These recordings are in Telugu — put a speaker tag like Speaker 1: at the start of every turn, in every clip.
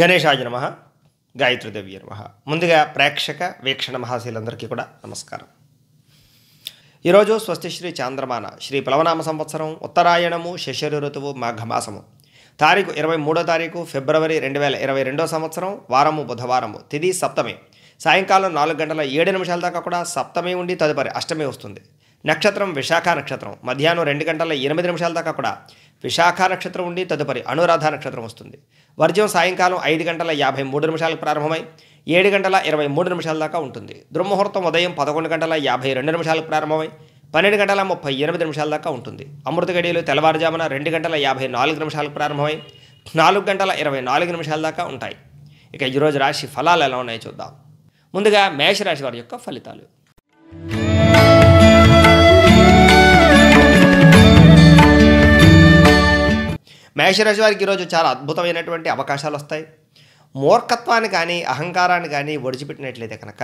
Speaker 1: గణేశాయ నమ గాయత్రిదేవి నమ ముందుగా ప్రేక్షక వీక్షణ మహాశీలందరికీ కూడా నమస్కారం ఈరోజు స్వస్తి శ్రీ చాంద్రమాన శ్రీ ప్లవనామ సంవత్సరం ఉత్తరాయణము శశరు ఋతువు మాఘమాసము తారీఖు ఇరవై మూడో తారీఖు ఫిబ్రవరి రెండు వేల ఇరవై రెండో సంవత్సరం వారము బుధవారము తిది సప్తమి సాయంకాలం నాలుగు గంటల ఏడు నిమిషాల దాకా కూడా సప్తమి ఉండి తదుపరి అష్టమి వస్తుంది నక్షత్రం విశాఖ నక్షత్రం మధ్యాహ్నం రెండు గంటల ఎనిమిది నిమిషాల దాకా కూడా విశాఖ నక్షత్రం ఉండి తదుపరి అనురాధ నక్షత్రం వస్తుంది వర్జం సాయంకాలం ఐదు గంటల యాభై మూడు నిమిషాలకు ప్రారంభమై ఏడు గంటల ఇరవై మూడు నిమిషాల దాకా ఉంటుంది దుర్ముహూర్తం ఉదయం పదకొండు గంటల యాభై రెండు నిమిషాలకు ప్రారంభమై పన్నెండు గంటల ముప్పై ఎనిమిది నిమిషాల దాకా ఉంటుంది అమృత గడియలు తెల్లవారుజామున రెండు గంటల యాభై నాలుగు నిమిషాలకు ప్రారంభమై నాలుగు గంటల ఇరవై నాలుగు నిమిషాల దాకా ఉంటాయి ఇక ఈరోజు రాశి ఫలాలు ఎలా ఉన్నాయో చూద్దాం ముందుగా మేషరాశి వారి యొక్క ఫలితాలు మేషరాశి వారికి ఈరోజు చాలా అద్భుతమైనటువంటి అవకాశాలు వస్తాయి మూర్ఖత్వాన్ని కానీ అహంకారాన్ని కానీ ఒడిచిపెట్టినట్లయితే కనుక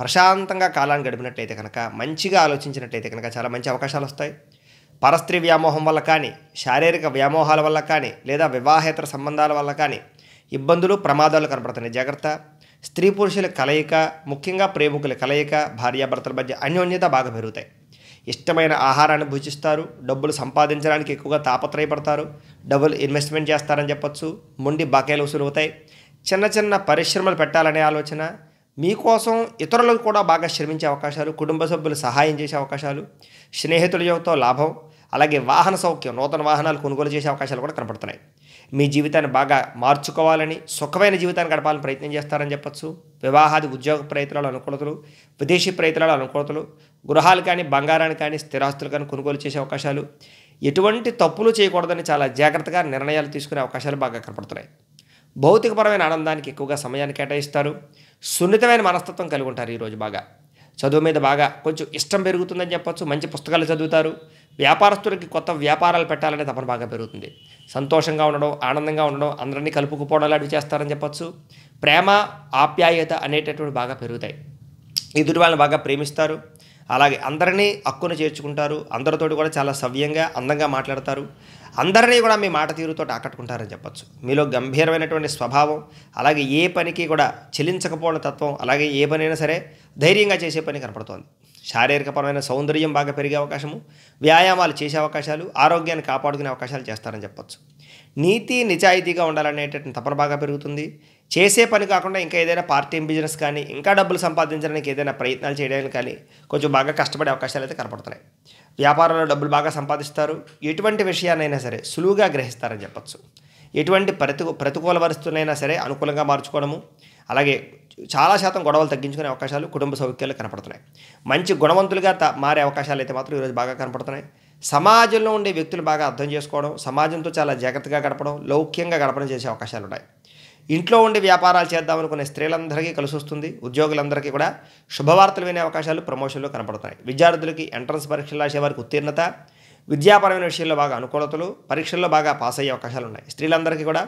Speaker 1: ప్రశాంతంగా కాలాన్ని గడిపినట్లయితే కనుక మంచిగా ఆలోచించినట్లయితే కనుక చాలా మంచి అవకాశాలు వస్తాయి పరస్త్రీ వ్యామోహం వల్ల కానీ శారీరక వ్యామోహాల వల్ల కానీ లేదా వివాహేతర సంబంధాల వల్ల కానీ ఇబ్బందులు ప్రమాదాలు కనపడుతున్నాయి జాగ్రత్త స్త్రీ పురుషుల కలయిక ముఖ్యంగా ప్రేమికుల కలయిక భార్యాభర్తల మధ్య అన్యోన్యత బాగా పెరుగుతాయి ఇష్టమైన ఆహారాన్ని భుజిస్తారు డబ్బులు సంపాదించడానికి ఎక్కువగా తాపత్రయపడతారు డబ్బులు ఇన్వెస్ట్మెంట్ చేస్తారని చెప్పొచ్చు మొండి బకాయిలు వసూలు అవుతాయి చిన్న చిన్న పరిశ్రమలు పెట్టాలనే ఆలోచన మీకోసం ఇతరులకు కూడా బాగా శ్రమించే అవకాశాలు కుటుంబ సభ్యులు సహాయం చేసే అవకాశాలు స్నేహితుల యొక్క లాభం అలాగే వాహన సౌఖ్యం నూతన వాహనాలు కొనుగోలు చేసే అవకాశాలు కూడా కనపడుతున్నాయి మీ జీవితాన్ని బాగా మార్చుకోవాలని సుఖమైన జీవితాన్ని గడపాలని ప్రయత్నం చేస్తారని చెప్పచ్చు వివాహాది ఉద్యోగ ప్రయత్నాలు అనుకూలతలు విదేశీ ప్రయత్నాలు అనుకూలతలు గృహాలు కానీ బంగారాన్ని కానీ స్థిరాస్తులు కానీ కొనుగోలు చేసే అవకాశాలు ఎటువంటి తప్పులు చేయకూడదని చాలా జాగ్రత్తగా నిర్ణయాలు తీసుకునే అవకాశాలు బాగా కనపడుతున్నాయి భౌతికపరమైన ఆనందానికి ఎక్కువగా సమయాన్ని కేటాయిస్తారు సున్నితమైన మనస్తత్వం కలిగి ఉంటారు ఈరోజు బాగా చదువు మీద బాగా కొంచెం ఇష్టం పెరుగుతుందని చెప్పొచ్చు మంచి పుస్తకాలు చదువుతారు వ్యాపారస్తులకి కొత్త వ్యాపారాలు పెట్టాలనే తపన బాగా పెరుగుతుంది సంతోషంగా ఉండడం ఆనందంగా ఉండడం అందరినీ కలుపుకుపోవడం లాంటివి చేస్తారని చెప్పొచ్చు ప్రేమ ఆప్యాయత అనేటటువంటి బాగా పెరుగుతాయి ఎదుటి వాళ్ళని బాగా ప్రేమిస్తారు అలాగే అందరినీ హక్కును చేర్చుకుంటారు అందరితోటి కూడా చాలా సవ్యంగా అందంగా మాట్లాడతారు అందరినీ కూడా మీ మాట తీరుతో ఆకట్టుకుంటారని చెప్పచ్చు మీలో గంభీరమైనటువంటి స్వభావం అలాగే ఏ పనికి కూడా చెలించకపోవడం తత్వం అలాగే ఏ పనైనా సరే ధైర్యంగా చేసే పని కనపడుతోంది శారీరకపరమైన సౌందర్యం బాగా పెరిగే అవకాశము వ్యాయామాలు చేసే అవకాశాలు ఆరోగ్యాన్ని కాపాడుకునే అవకాశాలు చేస్తారని చెప్పచ్చు నీతి నిజాయితీగా ఉండాలనేటటువంటి తపన బాగా పెరుగుతుంది చేసే పని కాకుండా ఇంకా ఏదైనా పార్ట్ టైం బిజినెస్ కానీ ఇంకా డబ్బులు సంపాదించడానికి ఏదైనా ప్రయత్నాలు చేయడానికి కానీ కొంచెం బాగా కష్టపడే అవకాశాలు అయితే కనపడుతున్నాయి వ్యాపారంలో డబ్బులు బాగా సంపాదిస్తారు ఎటువంటి విషయాన్నైనా సరే సులువుగా గ్రహిస్తారని చెప్పచ్చు ఎటువంటి ప్రతి ప్రతికూల పరిస్థితులైనా సరే అనుకూలంగా మార్చుకోవడము అలాగే చాలా శాతం గొడవలు తగ్గించుకునే అవకాశాలు కుటుంబ సౌఖ్యాలు కనపడుతున్నాయి మంచి గుణవంతులుగా మారే అవకాశాలు అయితే మాత్రం ఈరోజు బాగా కనపడుతున్నాయి సమాజంలో ఉండే వ్యక్తులు బాగా అర్థం చేసుకోవడం సమాజంతో చాలా జాగ్రత్తగా గడపడం లౌక్యంగా గడపడం చేసే అవకాశాలు ఉన్నాయి ఇంట్లో ఉండి వ్యాపారాలు చేద్దామనుకునే స్త్రీలందరికీ కలిసి వస్తుంది ఉద్యోగులందరికీ కూడా శుభవార్తలు వినే అవకాశాలు ప్రమోషన్లు కనపడుతున్నాయి విద్యార్థులకి ఎంట్రన్స్ పరీక్షలు రాసే వారికి ఉత్తీర్ణత విద్యాపరమైన విషయంలో బాగా అనుకూలతలు పరీక్షల్లో బాగా పాస్ అయ్యే అవకాశాలు ఉన్నాయి స్త్రీలందరికీ కూడా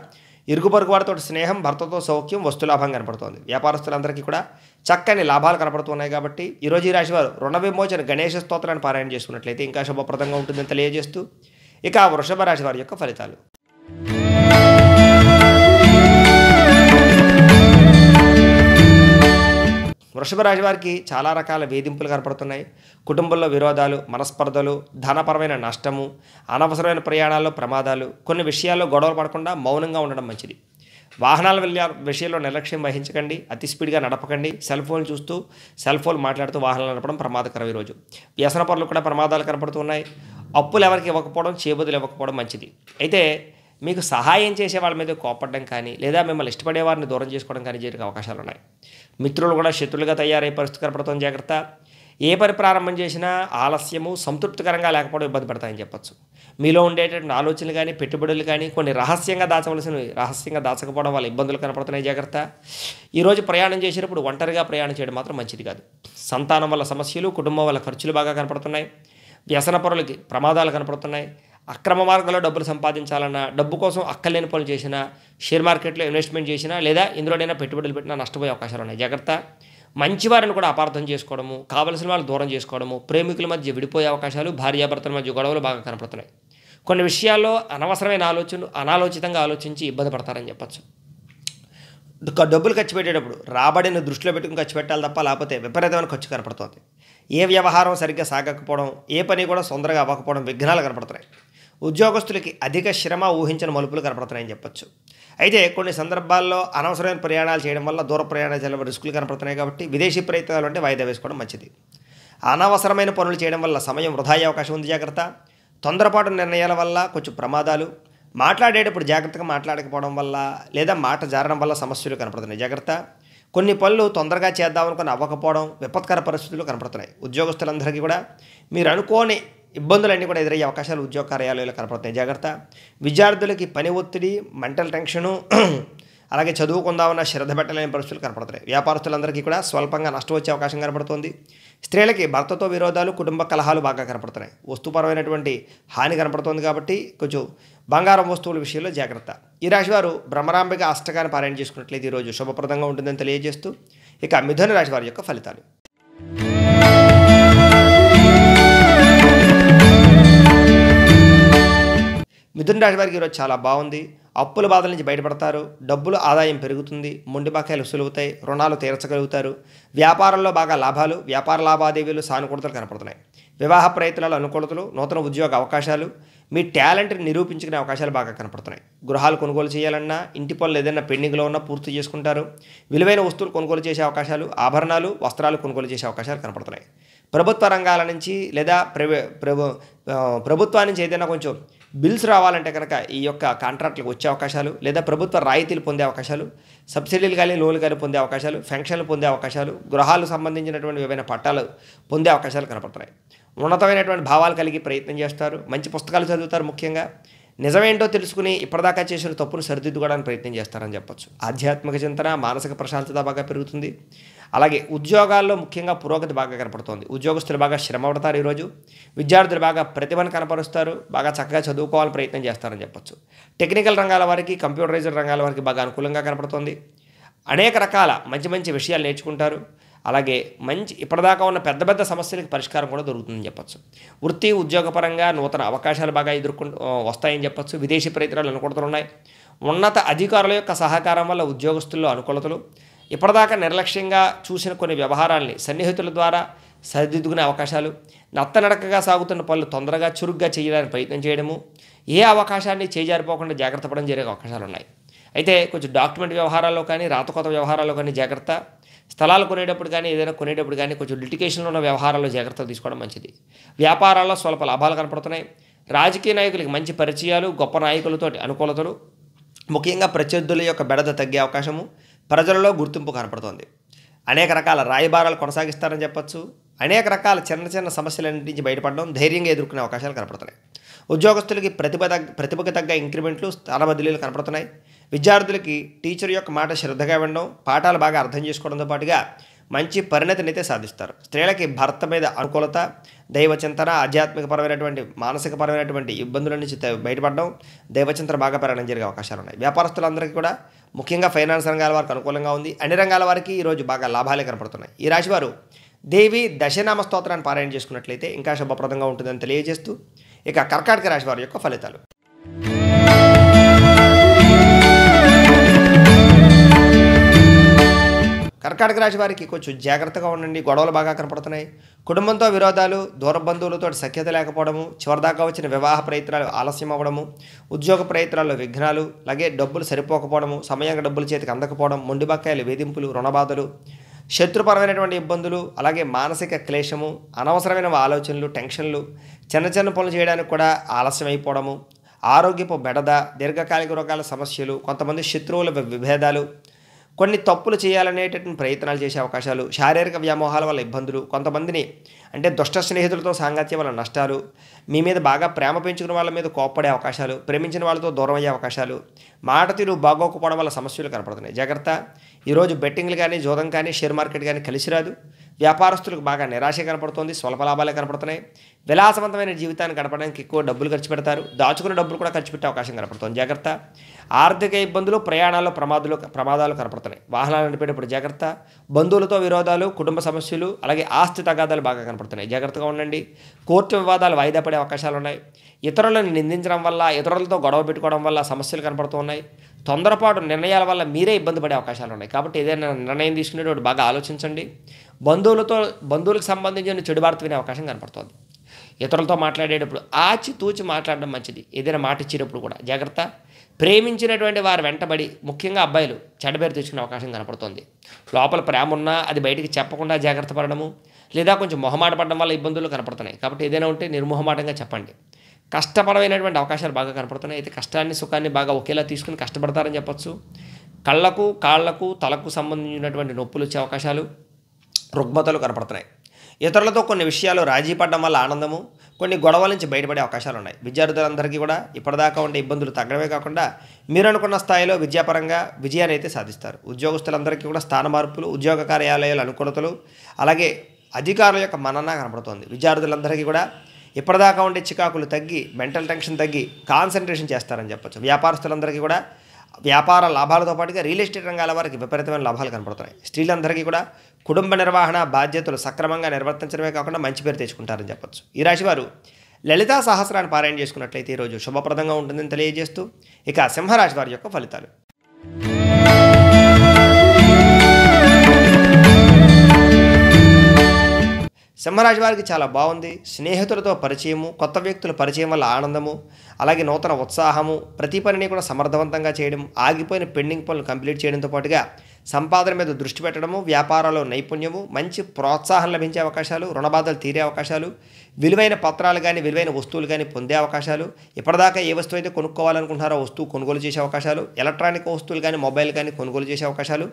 Speaker 1: ఇరుగు పొరుగు వారితో స్నేహం భర్తతో సౌఖ్యం వస్తులాభం కనపడుతోంది వ్యాపారస్తులందరికీ కూడా చక్కని లాభాలు కనపడుతున్నాయి కాబట్టి ఈరోజు ఈ రాశి వారు రుణ విమోచన గణేష స్తోత్రాన్ని పారాయణ చేసుకున్నట్లయితే ఇంకా శుభప్రదంగా ఉంటుందని తెలియజేస్తూ ఇక వృషభ రాశి వారి యొక్క ఫలితాలు వృషభ రాశి వారికి చాలా రకాల వేధింపులు కనపడుతున్నాయి కుటుంబంలో విరోధాలు మనస్పర్ధలు ధనపరమైన నష్టము అనవసరమైన ప్రయాణాల్లో ప్రమాదాలు కొన్ని విషయాల్లో గొడవలు పడకుండా మౌనంగా ఉండడం మంచిది వాహనాల వెళ్ళే విషయంలో నిర్లక్ష్యం వహించకండి అతి స్పీడ్గా నడపకండి సెల్ ఫోన్ చూస్తూ సెల్ ఫోన్ మాట్లాడుతూ వాహనాలు నడపడం ప్రమాదకరం ఈరోజు వ్యసన పనులు కూడా ప్రమాదాలు కనపడుతున్నాయి అప్పులు ఎవరికి ఇవ్వకపోవడం చేబుదులు ఇవ్వకపోవడం మంచిది అయితే మీకు సహాయం చేసే వాళ్ళ మీద కోపడడం కానీ లేదా మిమ్మల్ని ఇష్టపడే వారిని దూరం చేసుకోవడం కానీ జరిగే అవకాశాలు ఉన్నాయి మిత్రులు కూడా శత్రులుగా తయారయ్యే పరిస్థితి కనపడుతుంది జాగ్రత్త ఏ పని ప్రారంభం చేసినా ఆలస్యము సంతృప్తికరంగా లేకపోవడం ఇబ్బంది పడతాయని చెప్పచ్చు మీలో ఉండేటటువంటి ఆలోచనలు కానీ పెట్టుబడులు కానీ కొన్ని రహస్యంగా దాచవలసినవి రహస్యంగా దాచకపోవడం వల్ల ఇబ్బందులు కనపడుతున్నాయి జాగ్రత్త ఈరోజు ప్రయాణం చేసినప్పుడు ఒంటరిగా ప్రయాణం చేయడం మాత్రం మంచిది కాదు సంతానం వల్ల సమస్యలు కుటుంబం వల్ల ఖర్చులు బాగా కనపడుతున్నాయి వ్యసన పొరలకి ప్రమాదాలు కనపడుతున్నాయి అక్రమ మార్గంలో డబ్బులు సంపాదించాలన్నా డబ్బు కోసం అక్కలేని పనులు చేసినా షేర్ మార్కెట్లో ఇన్వెస్ట్మెంట్ చేసినా లేదా ఇందులోనైనా పెట్టుబడులు పెట్టినా నష్టపోయే అవకాశాలు ఉన్నాయి జాగ్రత్త మంచివారిని కూడా అపార్థం చేసుకోవడము కావలసిన వాళ్ళు దూరం చేసుకోవడము ప్రేమికుల మధ్య విడిపోయే అవకాశాలు భార్యాభర్తల మధ్య గొడవలు బాగా కనపడుతున్నాయి కొన్ని విషయాల్లో అనవసరమైన ఆలోచనలు అనాలోచితంగా ఆలోచించి ఇబ్బంది పడతారని చెప్పచ్చు డబ్బులు ఖర్చు పెట్టేటప్పుడు రాబడిని దృష్టిలో పెట్టుకుని ఖర్చు పెట్టాలి తప్ప లేకపోతే విపరీతమైన ఖర్చు కనపడుతుంది ఏ వ్యవహారం సరిగ్గా సాగకపోవడం ఏ పని కూడా తొందరగా అవ్వకపోవడం విఘ్నాలు కనపడుతున్నాయి ఉద్యోగస్తులకి అధిక శ్రమ ఊహించిన మలుపులు కనపడుతున్నాయని చెప్పొచ్చు అయితే కొన్ని సందర్భాల్లో అనవసరమైన ప్రయాణాలు చేయడం వల్ల దూర ప్రయాణ చేయడం రిస్కులు కనపడుతున్నాయి కాబట్టి విదేశీ ప్రయత్నాలు అంటే వాయిదా వేసుకోవడం మంచిది అనవసరమైన పనులు చేయడం వల్ల సమయం వృధా అయ్యే అవకాశం ఉంది జాగ్రత్త తొందరపాటు నిర్ణయాల వల్ల కొంచెం ప్రమాదాలు మాట్లాడేటప్పుడు జాగ్రత్తగా మాట్లాడకపోవడం వల్ల లేదా మాట జారడం వల్ల సమస్యలు కనపడుతున్నాయి జాగ్రత్త కొన్ని పనులు తొందరగా చేద్దామనుకుని అవ్వకపోవడం విపత్కర పరిస్థితులు కనపడుతున్నాయి ఉద్యోగస్తులందరికీ కూడా మీరు అనుకోని ఇబ్బందులన్నీ కూడా ఎదురయ్యే అవకాశాలు ఉద్యోగ కార్యాలయాలు కనపడుతున్నాయి జాగ్రత్త విద్యార్థులకి పని ఒత్తిడి మెంటల్ టెన్షను అలాగే చదువుకుందామన్న శ్రద్ధ పెట్టలేని పరిస్థితులు కనపడుతున్నాయి వ్యాపారస్తులందరికీ కూడా స్వల్పంగా నష్టం వచ్చే అవకాశం కనపడుతుంది స్త్రీలకి భర్తతో విరోధాలు కుటుంబ కలహాలు బాగా కనపడుతున్నాయి వస్తుపరమైనటువంటి హాని కనపడుతుంది కాబట్టి కొంచెం బంగారం వస్తువుల విషయంలో జాగ్రత్త ఈ రాశివారు బ్రహ్మరాంబిక అష్టకాన్ని పారాయణ చేసుకున్నట్లయితే ఈరోజు శుభప్రదంగా ఉంటుందని తెలియజేస్తూ ఇక మిథున రాశివారి యొక్క ఫలితాలు మిథున రాశి వారికి ఈరోజు చాలా బాగుంది అప్పుల బాధల నుంచి బయటపడతారు డబ్బులు ఆదాయం పెరుగుతుంది మొండి బకాయలు సులువుతాయి రుణాలు తీర్చగలుగుతారు వ్యాపారంలో బాగా లాభాలు వ్యాపార లాభాదేవీలు సానుకూలతలు కనపడుతున్నాయి వివాహ ప్రయత్నాలు అనుకూలతలు నూతన ఉద్యోగ అవకాశాలు మీ టాలెంట్ని నిరూపించుకునే అవకాశాలు బాగా కనపడుతున్నాయి గృహాలు కొనుగోలు చేయాలన్నా ఇంటి పనులు ఏదైనా పెండింగ్లో ఉన్నా పూర్తి చేసుకుంటారు విలువైన వస్తువులు కొనుగోలు చేసే అవకాశాలు ఆభరణాలు వస్త్రాలు కొనుగోలు చేసే అవకాశాలు కనపడుతున్నాయి ప్రభుత్వ రంగాల నుంచి లేదా ప్రభు ప్రభుత్వానికి ఏదైనా కొంచెం బిల్స్ రావాలంటే కనుక ఈ యొక్క కాంట్రాక్ట్లకు వచ్చే అవకాశాలు లేదా ప్రభుత్వ రాయితీలు పొందే అవకాశాలు సబ్సిడీలు కానీ లోన్లు కానీ పొందే అవకాశాలు ఫెన్షన్లు పొందే అవకాశాలు గృహాలకు సంబంధించినటువంటి వివిధ పట్టాలు పొందే అవకాశాలు కనపడుతున్నాయి ఉన్నతమైనటువంటి భావాలు కలిగి ప్రయత్నం చేస్తారు మంచి పుస్తకాలు చదువుతారు ముఖ్యంగా నిజమేంటో తెలుసుకుని ఇప్పటిదాకా చేసిన తప్పును సరిదిద్దుకోవడానికి ప్రయత్నం చేస్తారని చెప్పచ్చు ఆధ్యాత్మిక చింతన మానసిక ప్రశాంతత బాగా పెరుగుతుంది అలాగే ఉద్యోగాల్లో ముఖ్యంగా పురోగతి బాగా కనపడుతోంది ఉద్యోగస్తులు బాగా శ్రమ పడతారు ఈరోజు విద్యార్థులు బాగా ప్రతిభను కనపరుస్తారు బాగా చక్కగా చదువుకోవాలని ప్రయత్నం చేస్తారని చెప్పొచ్చు టెక్నికల్ రంగాల వారికి కంప్యూటరైజర్ రంగాల వారికి బాగా అనుకూలంగా కనపడుతోంది అనేక రకాల మంచి మంచి విషయాలు నేర్చుకుంటారు అలాగే మంచి ఇప్పటిదాకా ఉన్న పెద్ద పెద్ద సమస్యలకు పరిష్కారం కూడా దొరుకుతుందని చెప్పొచ్చు వృత్తి ఉద్యోగపరంగా నూతన అవకాశాలు బాగా ఎదుర్కొంటూ వస్తాయని చెప్పొచ్చు విదేశీ ప్రయత్నాలు అనుకూలతలు ఉన్నాయి ఉన్నత అధికారుల యొక్క సహకారం వల్ల ఉద్యోగస్తుల్లో అనుకూలతలు ఇప్పటిదాకా నిర్లక్ష్యంగా చూసిన కొన్ని వ్యవహారాల్ని సన్నిహితుల ద్వారా సరిదిద్దుకునే అవకాశాలు నత్తనడకగా సాగుతున్న పనులు తొందరగా చురుగ్గా చేయడానికి ప్రయత్నం చేయడము ఏ అవకాశాన్ని చేజారిపోకుండా జాగ్రత్త పడడం జరిగే అవకాశాలు ఉన్నాయి అయితే కొంచెం డాక్యుమెంట్ వ్యవహారాల్లో కానీ రాతకొత వ్యవహారాల్లో కానీ జాగ్రత్త స్థలాలు కొనేటప్పుడు కానీ ఏదైనా కొనేటప్పుడు కానీ కొంచెం లిటికేషన్లో ఉన్న వ్యవహారాల్లో జాగ్రత్త తీసుకోవడం మంచిది వ్యాపారాల్లో స్వల్ప లాభాలు కనపడుతున్నాయి రాజకీయ నాయకులకి మంచి పరిచయాలు గొప్ప నాయకులతోటి అనుకూలతలు ముఖ్యంగా ప్రత్యర్థుల యొక్క బెడద తగ్గే అవకాశము ప్రజలలో గుర్తింపు కనపడుతోంది అనేక రకాల రాయబారాలు కొనసాగిస్తారని చెప్పచ్చు అనేక రకాల చిన్న చిన్న సమస్యలన్నింటి నుంచి బయటపడడం ధైర్యంగా ఎదుర్కొనే అవకాశాలు కనపడుతున్నాయి ఉద్యోగస్తులకి ప్రతిభ తగ్గ ప్రతిభకు తగ్గ ఇంక్రిమెంట్లు స్థాన బదిలీలు కనపడుతున్నాయి విద్యార్థులకి టీచర్ యొక్క మాట శ్రద్ధగా వినడం పాఠాలు బాగా అర్థం చేసుకోవడంతో పాటుగా మంచి పరిణతిని అయితే సాధిస్తారు స్త్రీలకి భర్త మీద అనుకూలత దైవచింతన ఆధ్యాత్మికపరమైనటువంటి మానసికపరమైనటువంటి ఇబ్బందుల నుంచి బయటపడడం దైవచింతన బాగా పెరగడం జరిగే అవకాశాలు ఉన్నాయి వ్యాపారస్తులందరికీ కూడా ముఖ్యంగా ఫైనాన్స్ రంగాల వారికి అనుకూలంగా ఉంది అన్ని రంగాల వారికి ఈరోజు బాగా లాభాలే కనపడుతున్నాయి ఈ రాశివారు దేవి దశనామ స్తోత్రాన్ని పారాయణ చేసుకున్నట్లయితే ఇంకా శుభప్రదంగా ఉంటుందని తెలియజేస్తూ ఇక కర్కాటక రాశి వారి యొక్క ఫలితాలు కర్కాటక రాశి వారికి కొంచెం జాగ్రత్తగా ఉండండి గొడవలు బాగా కనపడుతున్నాయి కుటుంబంతో విరోధాలు దూర బంధువులతో సఖ్యత లేకపోవడము చివరిదాకా వచ్చిన వివాహ ప్రయత్నాలు ఆలస్యం అవ్వడము ఉద్యోగ ప్రయత్నాల్లో విఘ్నాలు అలాగే డబ్బులు సరిపోకపోవడము సమయంగా డబ్బులు చేతికి అందకపోవడం బక్కాయలు వేధింపులు రుణబాధలు శత్రుపరమైనటువంటి ఇబ్బందులు అలాగే మానసిక క్లేశము అనవసరమైన ఆలోచనలు టెన్షన్లు చిన్న చిన్న పనులు చేయడానికి కూడా ఆలస్యం అయిపోవడము ఆరోగ్యపు బెడద దీర్ఘకాలిక రోగాల సమస్యలు కొంతమంది శత్రువుల విభేదాలు కొన్ని తప్పులు చేయాలనేటటువంటి ప్రయత్నాలు చేసే అవకాశాలు శారీరక వ్యామోహాల వల్ల ఇబ్బందులు కొంతమందిని అంటే దుష్ట స్నేహితులతో సాంగత్యం వల్ల నష్టాలు మీ మీద బాగా ప్రేమ పెంచుకున్న వాళ్ళ మీద కోప్పడే అవకాశాలు ప్రేమించిన వాళ్ళతో దూరం అయ్యే అవకాశాలు మాట తీరు బాగోకపోవడం వల్ల సమస్యలు కనపడుతున్నాయి జాగ్రత్త ఈరోజు బెట్టింగ్లు కానీ జోదం కానీ షేర్ మార్కెట్ కానీ కలిసి రాదు వ్యాపారస్తులకు బాగా నిరాశ కనపడుతోంది స్వల్ప లాభాలే కనపడుతున్నాయి విలాసవంతమైన జీవితాన్ని గడపడానికి ఎక్కువ డబ్బులు ఖర్చు పెడతారు దాచుకున్న డబ్బులు కూడా ఖర్చు పెట్టే అవకాశం కనపడుతుంది జాగ్రత్త ఆర్థిక ఇబ్బందులు ప్రయాణాల్లో ప్రమాదాలు ప్రమాదాలు కనపడుతున్నాయి వాహనాలు నడిపేటప్పుడు జాగ్రత్త బంధువులతో విరోధాలు కుటుంబ సమస్యలు అలాగే ఆస్తి తగాదాలు బాగా కనపడుతున్నాయి జాగ్రత్తగా ఉండండి కోర్టు వివాదాలు వాయిదా పడే అవకాశాలు ఉన్నాయి ఇతరులను నిందించడం వల్ల ఇతరులతో గొడవ పెట్టుకోవడం వల్ల సమస్యలు కనపడుతున్నాయి తొందరపాటు నిర్ణయాల వల్ల మీరే ఇబ్బంది పడే అవకాశాలు ఉన్నాయి కాబట్టి ఏదైనా నిర్ణయం తీసుకునేటప్పుడు బాగా ఆలోచించండి బంధువులతో బంధువులకు సంబంధించిన చెడు వినే అవకాశం కనపడుతుంది ఇతరులతో మాట్లాడేటప్పుడు ఆచితూచి మాట్లాడడం మంచిది ఏదైనా మాట ఇచ్చేటప్పుడు కూడా జాగ్రత్త ప్రేమించినటువంటి వారు వెంటబడి ముఖ్యంగా అబ్బాయిలు చెడ్డపేరు తెచ్చుకునే అవకాశం కనపడుతుంది లోపల ప్రేమ ఉన్నా అది బయటికి చెప్పకుండా జాగ్రత్త పడడము లేదా కొంచెం మొహమాట పడడం వల్ల ఇబ్బందులు కనపడుతున్నాయి కాబట్టి ఏదైనా ఉంటే నిర్మోహమాటంగా చెప్పండి కష్టపరమైనటువంటి అవకాశాలు బాగా కనపడుతున్నాయి అయితే కష్టాన్ని సుఖాన్ని బాగా ఒకేలా తీసుకుని కష్టపడతారని చెప్పచ్చు కళ్ళకు కాళ్లకు తలకు సంబంధించినటువంటి నొప్పులు వచ్చే అవకాశాలు రుగ్మతలు కనపడుతున్నాయి ఇతరులతో కొన్ని విషయాలు రాజీ పడడం వల్ల ఆనందము కొన్ని గొడవల నుంచి బయటపడే అవకాశాలు ఉన్నాయి విద్యార్థులందరికీ కూడా ఇప్పటిదాకా ఉండే ఇబ్బందులు తగ్గడమే కాకుండా మీరు అనుకున్న స్థాయిలో విద్యాపరంగా విజయాన్ని అయితే సాధిస్తారు ఉద్యోగస్తులందరికీ కూడా స్థాన మార్పులు ఉద్యోగ కార్యాలయాల అనుకూలతలు అలాగే అధికారుల యొక్క మనన కనబడుతోంది విద్యార్థులందరికీ కూడా ఇప్పటిదాకా ఉండే చికాకులు తగ్గి మెంటల్ టెన్షన్ తగ్గి కాన్సన్ట్రేషన్ చేస్తారని చెప్పొచ్చు వ్యాపారస్తులందరికీ కూడా వ్యాపార లాభాలతో పాటుగా రియల్ ఎస్టేట్ రంగాల వారికి విపరీతమైన లాభాలు కనపడుతున్నాయి స్త్రీలందరికీ కూడా కుటుంబ నిర్వహణ బాధ్యతలు సక్రమంగా నిర్వర్తించడమే కాకుండా మంచి పేరు తెచ్చుకుంటారని చెప్పొచ్చు ఈ రాశివారు లలితా సహస్రాన్ని పారాయణ చేసుకున్నట్లయితే ఈరోజు శుభప్రదంగా ఉంటుందని తెలియజేస్తూ ఇక సింహరాశి వారి యొక్క ఫలితాలు సింహరాశి వారికి చాలా బాగుంది స్నేహితులతో పరిచయము కొత్త వ్యక్తుల పరిచయం వల్ల ఆనందము అలాగే నూతన ఉత్సాహము ప్రతి పనిని కూడా సమర్థవంతంగా చేయడం ఆగిపోయిన పెండింగ్ పనులు కంప్లీట్ చేయడంతో పాటుగా సంపాదన మీద దృష్టి పెట్టడము వ్యాపారాల్లో నైపుణ్యము మంచి ప్రోత్సాహం లభించే అవకాశాలు రుణబాధలు తీరే అవకాశాలు విలువైన పత్రాలు కానీ విలువైన వస్తువులు కానీ పొందే అవకాశాలు ఇప్పటిదాకా ఏ వస్తువు అయితే కొనుక్కోవాలనుకుంటున్నారో వస్తువు కొనుగోలు చేసే అవకాశాలు ఎలక్ట్రానిక్ వస్తువులు కానీ మొబైల్ కానీ కొనుగోలు చేసే అవకాశాలు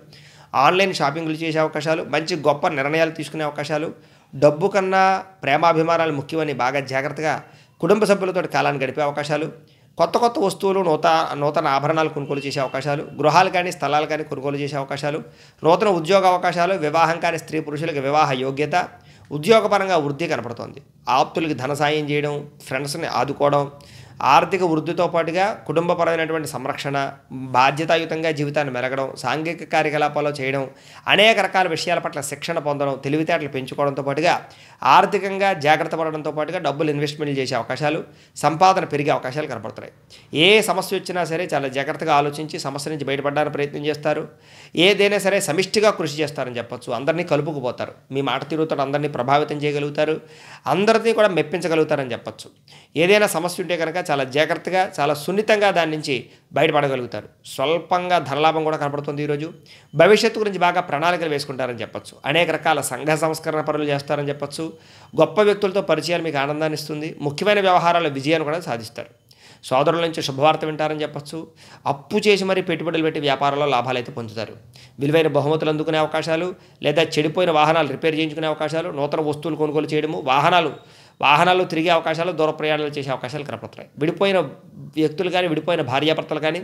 Speaker 1: ఆన్లైన్ షాపింగ్లు చేసే అవకాశాలు మంచి గొప్ప నిర్ణయాలు తీసుకునే అవకాశాలు డబ్బు కన్నా ప్రేమాభిమానాలు ముఖ్యమని బాగా జాగ్రత్తగా కుటుంబ సభ్యులతో కాలాన్ని గడిపే అవకాశాలు కొత్త కొత్త వస్తువులు నూత నూతన ఆభరణాలు కొనుగోలు చేసే అవకాశాలు గృహాలు కానీ స్థలాలు కానీ కొనుగోలు చేసే అవకాశాలు నూతన ఉద్యోగ అవకాశాలు వివాహం కాని స్త్రీ పురుషులకు వివాహ యోగ్యత ఉద్యోగపరంగా వృద్ధి కనపడుతోంది ఆప్తులకి ధన సాయం చేయడం ఫ్రెండ్స్ని ఆదుకోవడం ఆర్థిక వృద్ధితో పాటుగా కుటుంబపరమైనటువంటి సంరక్షణ బాధ్యతాయుతంగా జీవితాన్ని మెరగడం సాంఘిక కార్యకలాపాలు చేయడం అనేక రకాల విషయాల పట్ల శిక్షణ పొందడం తెలివితేటలు పెంచుకోవడంతో పాటుగా ఆర్థికంగా జాగ్రత్త పడడంతో పాటుగా డబ్బులు ఇన్వెస్ట్మెంట్లు చేసే అవకాశాలు సంపాదన పెరిగే అవకాశాలు కనపడుతున్నాయి ఏ సమస్య వచ్చినా సరే చాలా జాగ్రత్తగా ఆలోచించి సమస్య నుంచి బయటపడడానికి ప్రయత్నం చేస్తారు ఏదైనా సరే సమిష్టిగా కృషి చేస్తారని చెప్పచ్చు అందరినీ కలుపుకుపోతారు మీ మాట తీరుతో అందరినీ ప్రభావితం చేయగలుగుతారు అందరినీ కూడా మెప్పించగలుగుతారని చెప్పచ్చు ఏదైనా సమస్య ఉంటే కనుక చాలా జాగ్రత్తగా చాలా సున్నితంగా దాని నుంచి బయటపడగలుగుతారు స్వల్పంగా ధనలాభం కూడా కనపడుతుంది ఈరోజు భవిష్యత్తు గురించి బాగా ప్రణాళికలు వేసుకుంటారని చెప్పచ్చు అనేక రకాల సంఘ సంస్కరణ పనులు చేస్తారని చెప్పొచ్చు గొప్ప వ్యక్తులతో పరిచయాలు మీకు ఆనందాన్ని ఇస్తుంది ముఖ్యమైన వ్యవహారాల విజయాన్ని కూడా సాధిస్తారు సోదరుల నుంచి శుభవార్త వింటారని చెప్పచ్చు అప్పు చేసి మరీ పెట్టుబడులు పెట్టి వ్యాపారంలో లాభాలు అయితే పొందుతారు విలువైన బహుమతులు అందుకునే అవకాశాలు లేదా చెడిపోయిన వాహనాలు రిపేర్ చేయించుకునే అవకాశాలు నూతన వస్తువులు కొనుగోలు చేయడము వాహనాలు వాహనాలు తిరిగే అవకాశాలు దూర ప్రయాణాలు చేసే అవకాశాలు కనపడతాయి విడిపోయిన వ్యక్తులు కానీ విడిపోయిన భార్యాభర్తలు కానీ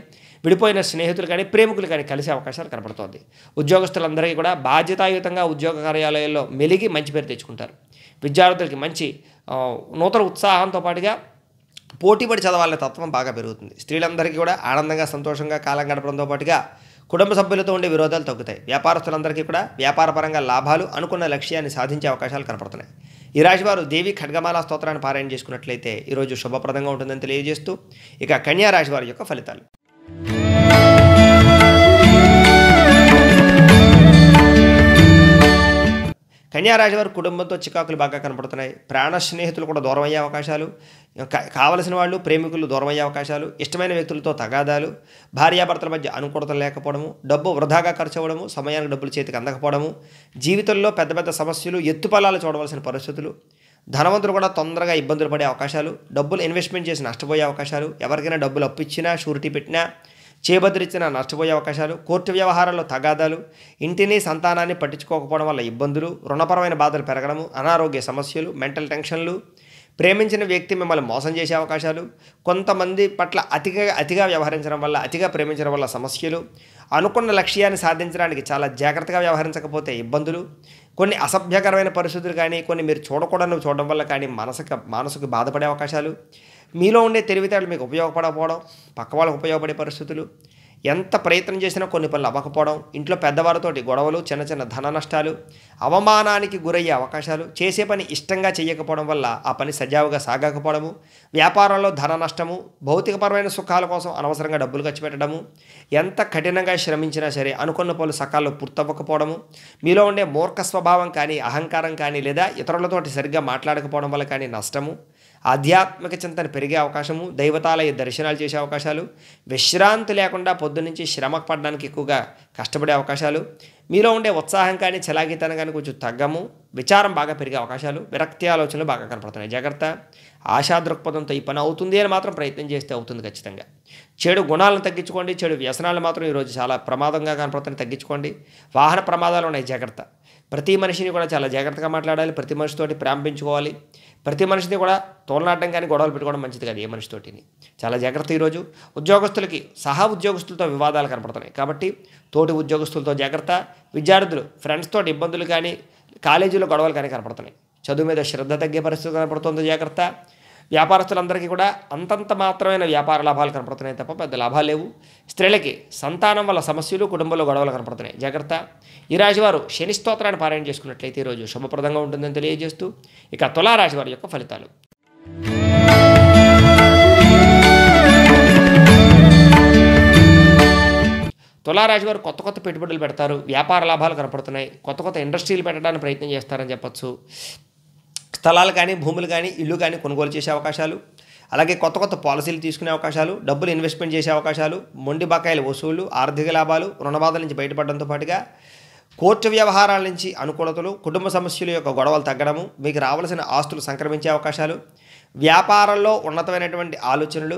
Speaker 1: విడిపోయిన స్నేహితులు కానీ ప్రేమికులు కానీ కలిసే అవకాశాలు కనపడుతోంది ఉద్యోగస్తులందరికీ కూడా బాధ్యతాయుతంగా ఉద్యోగ కార్యాలయాల్లో మెలిగి మంచి పేరు తెచ్చుకుంటారు విద్యార్థులకి మంచి నూతన ఉత్సాహంతో పాటుగా పోటీపడి చదవాలనే తత్వం బాగా పెరుగుతుంది స్త్రీలందరికీ కూడా ఆనందంగా సంతోషంగా కాలం గడపడంతో పాటుగా కుటుంబ సభ్యులతో ఉండే విరోధాలు తగ్గుతాయి వ్యాపారస్తులందరికీ కూడా వ్యాపారపరంగా లాభాలు అనుకున్న లక్ష్యాన్ని సాధించే అవకాశాలు కనపడుతున్నాయి ఈ రాశివారు దేవి ఖడ్గమాల స్తోత్రాన్ని పారాయణ చేసుకున్నట్లయితే ఈరోజు శుభప్రదంగా ఉంటుందని తెలియజేస్తూ ఇక కన్యా రాశివారి యొక్క ఫలితాలు కన్యారాశి వారి కుటుంబంతో చికాకులు బాగా కనపడుతున్నాయి ప్రాణ స్నేహితులు కూడా దూరం అయ్యే అవకాశాలు కావలసిన వాళ్ళు ప్రేమికులు దూరం అయ్యే అవకాశాలు ఇష్టమైన వ్యక్తులతో తగాదాలు భార్యాభర్తల మధ్య అనుకూలతలు లేకపోవడము డబ్బు వృధాగా ఖర్చు అవ్వడము సమయానికి డబ్బులు చేతికి అందకపోవడము జీవితంలో పెద్ద పెద్ద సమస్యలు ఎత్తుపలాలు చూడవలసిన పరిస్థితులు ధనవంతులు కూడా తొందరగా ఇబ్బందులు పడే అవకాశాలు డబ్బులు ఇన్వెస్ట్మెంట్ చేసి నష్టపోయే అవకాశాలు ఎవరికైనా డబ్బులు అప్పిచ్చినా షూరిటీ పెట్టినా చేబద్రిచ్చిన నష్టపోయే అవకాశాలు కోర్టు వ్యవహారాల్లో తగాదాలు ఇంటిని సంతానాన్ని పట్టించుకోకపోవడం వల్ల ఇబ్బందులు రుణపరమైన బాధలు పెరగడము అనారోగ్య సమస్యలు మెంటల్ టెన్షన్లు ప్రేమించిన వ్యక్తి మిమ్మల్ని మోసం చేసే అవకాశాలు కొంతమంది పట్ల అతిగా అతిగా వ్యవహరించడం వల్ల అతిగా ప్రేమించడం వల్ల సమస్యలు అనుకున్న లక్ష్యాన్ని సాధించడానికి చాలా జాగ్రత్తగా వ్యవహరించకపోతే ఇబ్బందులు కొన్ని అసభ్యకరమైన పరిస్థితులు కానీ కొన్ని మీరు చూడకూడదు చూడడం వల్ల కానీ మనసుకు మనసుకు బాధపడే అవకాశాలు మీలో ఉండే తెలివితేటలు మీకు ఉపయోగపడకపోవడం పక్క వాళ్ళకు ఉపయోగపడే పరిస్థితులు ఎంత ప్రయత్నం చేసినా కొన్ని పనులు అవ్వకపోవడం ఇంట్లో పెద్దవారితోటి గొడవలు చిన్న చిన్న ధన నష్టాలు అవమానానికి గురయ్యే అవకాశాలు చేసే పని ఇష్టంగా చేయకపోవడం వల్ల ఆ పని సజావుగా సాగకపోవడము వ్యాపారంలో ధన నష్టము భౌతికపరమైన సుఖాల కోసం అనవసరంగా డబ్బులు ఖర్చు పెట్టడము ఎంత కఠినంగా శ్రమించినా సరే అనుకున్న పనులు సకాల్లో పూర్తవ్వకపోవడము మీలో ఉండే మూర్ఖ స్వభావం కానీ అహంకారం కానీ లేదా ఇతరులతోటి సరిగ్గా మాట్లాడకపోవడం వల్ల కానీ నష్టము ఆధ్యాత్మిక చింతన పెరిగే అవకాశము దైవతాలయ దర్శనాలు చేసే అవకాశాలు విశ్రాంతి లేకుండా పొద్దునుంచి శ్రమ పడడానికి ఎక్కువగా కష్టపడే అవకాశాలు మీలో ఉండే ఉత్సాహం కానీ చలాకితనం కానీ కొంచెం తగ్గము విచారం బాగా పెరిగే అవకాశాలు విరక్తి ఆలోచనలు బాగా కనపడుతున్నాయి జాగ్రత్త ఆశా దృక్పథంతో ఈ పని అవుతుంది అని మాత్రం ప్రయత్నం చేస్తే అవుతుంది ఖచ్చితంగా చెడు గుణాలను తగ్గించుకోండి చెడు వ్యసనాలు మాత్రం ఈరోజు చాలా ప్రమాదంగా కనపడుతున్నాయి తగ్గించుకోండి వాహన ప్రమాదాలు ఉన్నాయి జాగ్రత్త ప్రతి మనిషిని కూడా చాలా జాగ్రత్తగా మాట్లాడాలి ప్రతి మనిషితోటి ప్రేమ ప్రతి మనిషిని కూడా తోలనాడటం కానీ గొడవలు పెట్టుకోవడం మంచిది కాదు ఏ మనిషితోటి చాలా జాగ్రత్త ఈరోజు ఉద్యోగస్తులకి సహా ఉద్యోగస్తులతో వివాదాలు కనపడుతున్నాయి కాబట్టి తోటి ఉద్యోగస్తులతో జాగ్రత్త విద్యార్థులు ఫ్రెండ్స్తో ఇబ్బందులు కానీ కాలేజీలో గొడవలు కానీ కనపడుతున్నాయి చదువు మీద శ్రద్ధ తగ్గే పరిస్థితి కనపడుతుంది జాగ్రత్త వ్యాపారస్తులందరికీ కూడా అంతంత మాత్రమైన వ్యాపార లాభాలు కనపడుతున్నాయి తప్ప పెద్ద లాభాలు లేవు స్త్రీలకి సంతానం వల్ల సమస్యలు కుటుంబంలో గొడవలు కనపడుతున్నాయి జాగ్రత్త ఈ రాశివారు శని స్తోత్రాన్ని పారాయణ చేసుకున్నట్లయితే ఈరోజు శుభప్రదంగా ఉంటుందని తెలియజేస్తూ ఇక తులారాశి వారి యొక్క ఫలితాలు తులారాజు వారు కొత్త కొత్త పెట్టుబడులు పెడతారు వ్యాపార లాభాలు కనపడుతున్నాయి కొత్త కొత్త ఇండస్ట్రీలు పెట్టడానికి ప్రయత్నం చేస్తారని చెప్పచ్చు స్థలాలు కానీ భూములు కానీ ఇల్లు కానీ కొనుగోలు చేసే అవకాశాలు అలాగే కొత్త కొత్త పాలసీలు తీసుకునే అవకాశాలు డబ్బులు ఇన్వెస్ట్మెంట్ చేసే అవకాశాలు మొండి బకాయిల వసూళ్లు ఆర్థిక లాభాలు రుణబాధ నుంచి బయటపడడంతో పాటుగా కోర్టు వ్యవహారాల నుంచి అనుకూలతలు కుటుంబ సమస్యల యొక్క గొడవలు తగ్గడము మీకు రావాల్సిన ఆస్తులు సంక్రమించే అవకాశాలు వ్యాపారంలో ఉన్నతమైనటువంటి ఆలోచనలు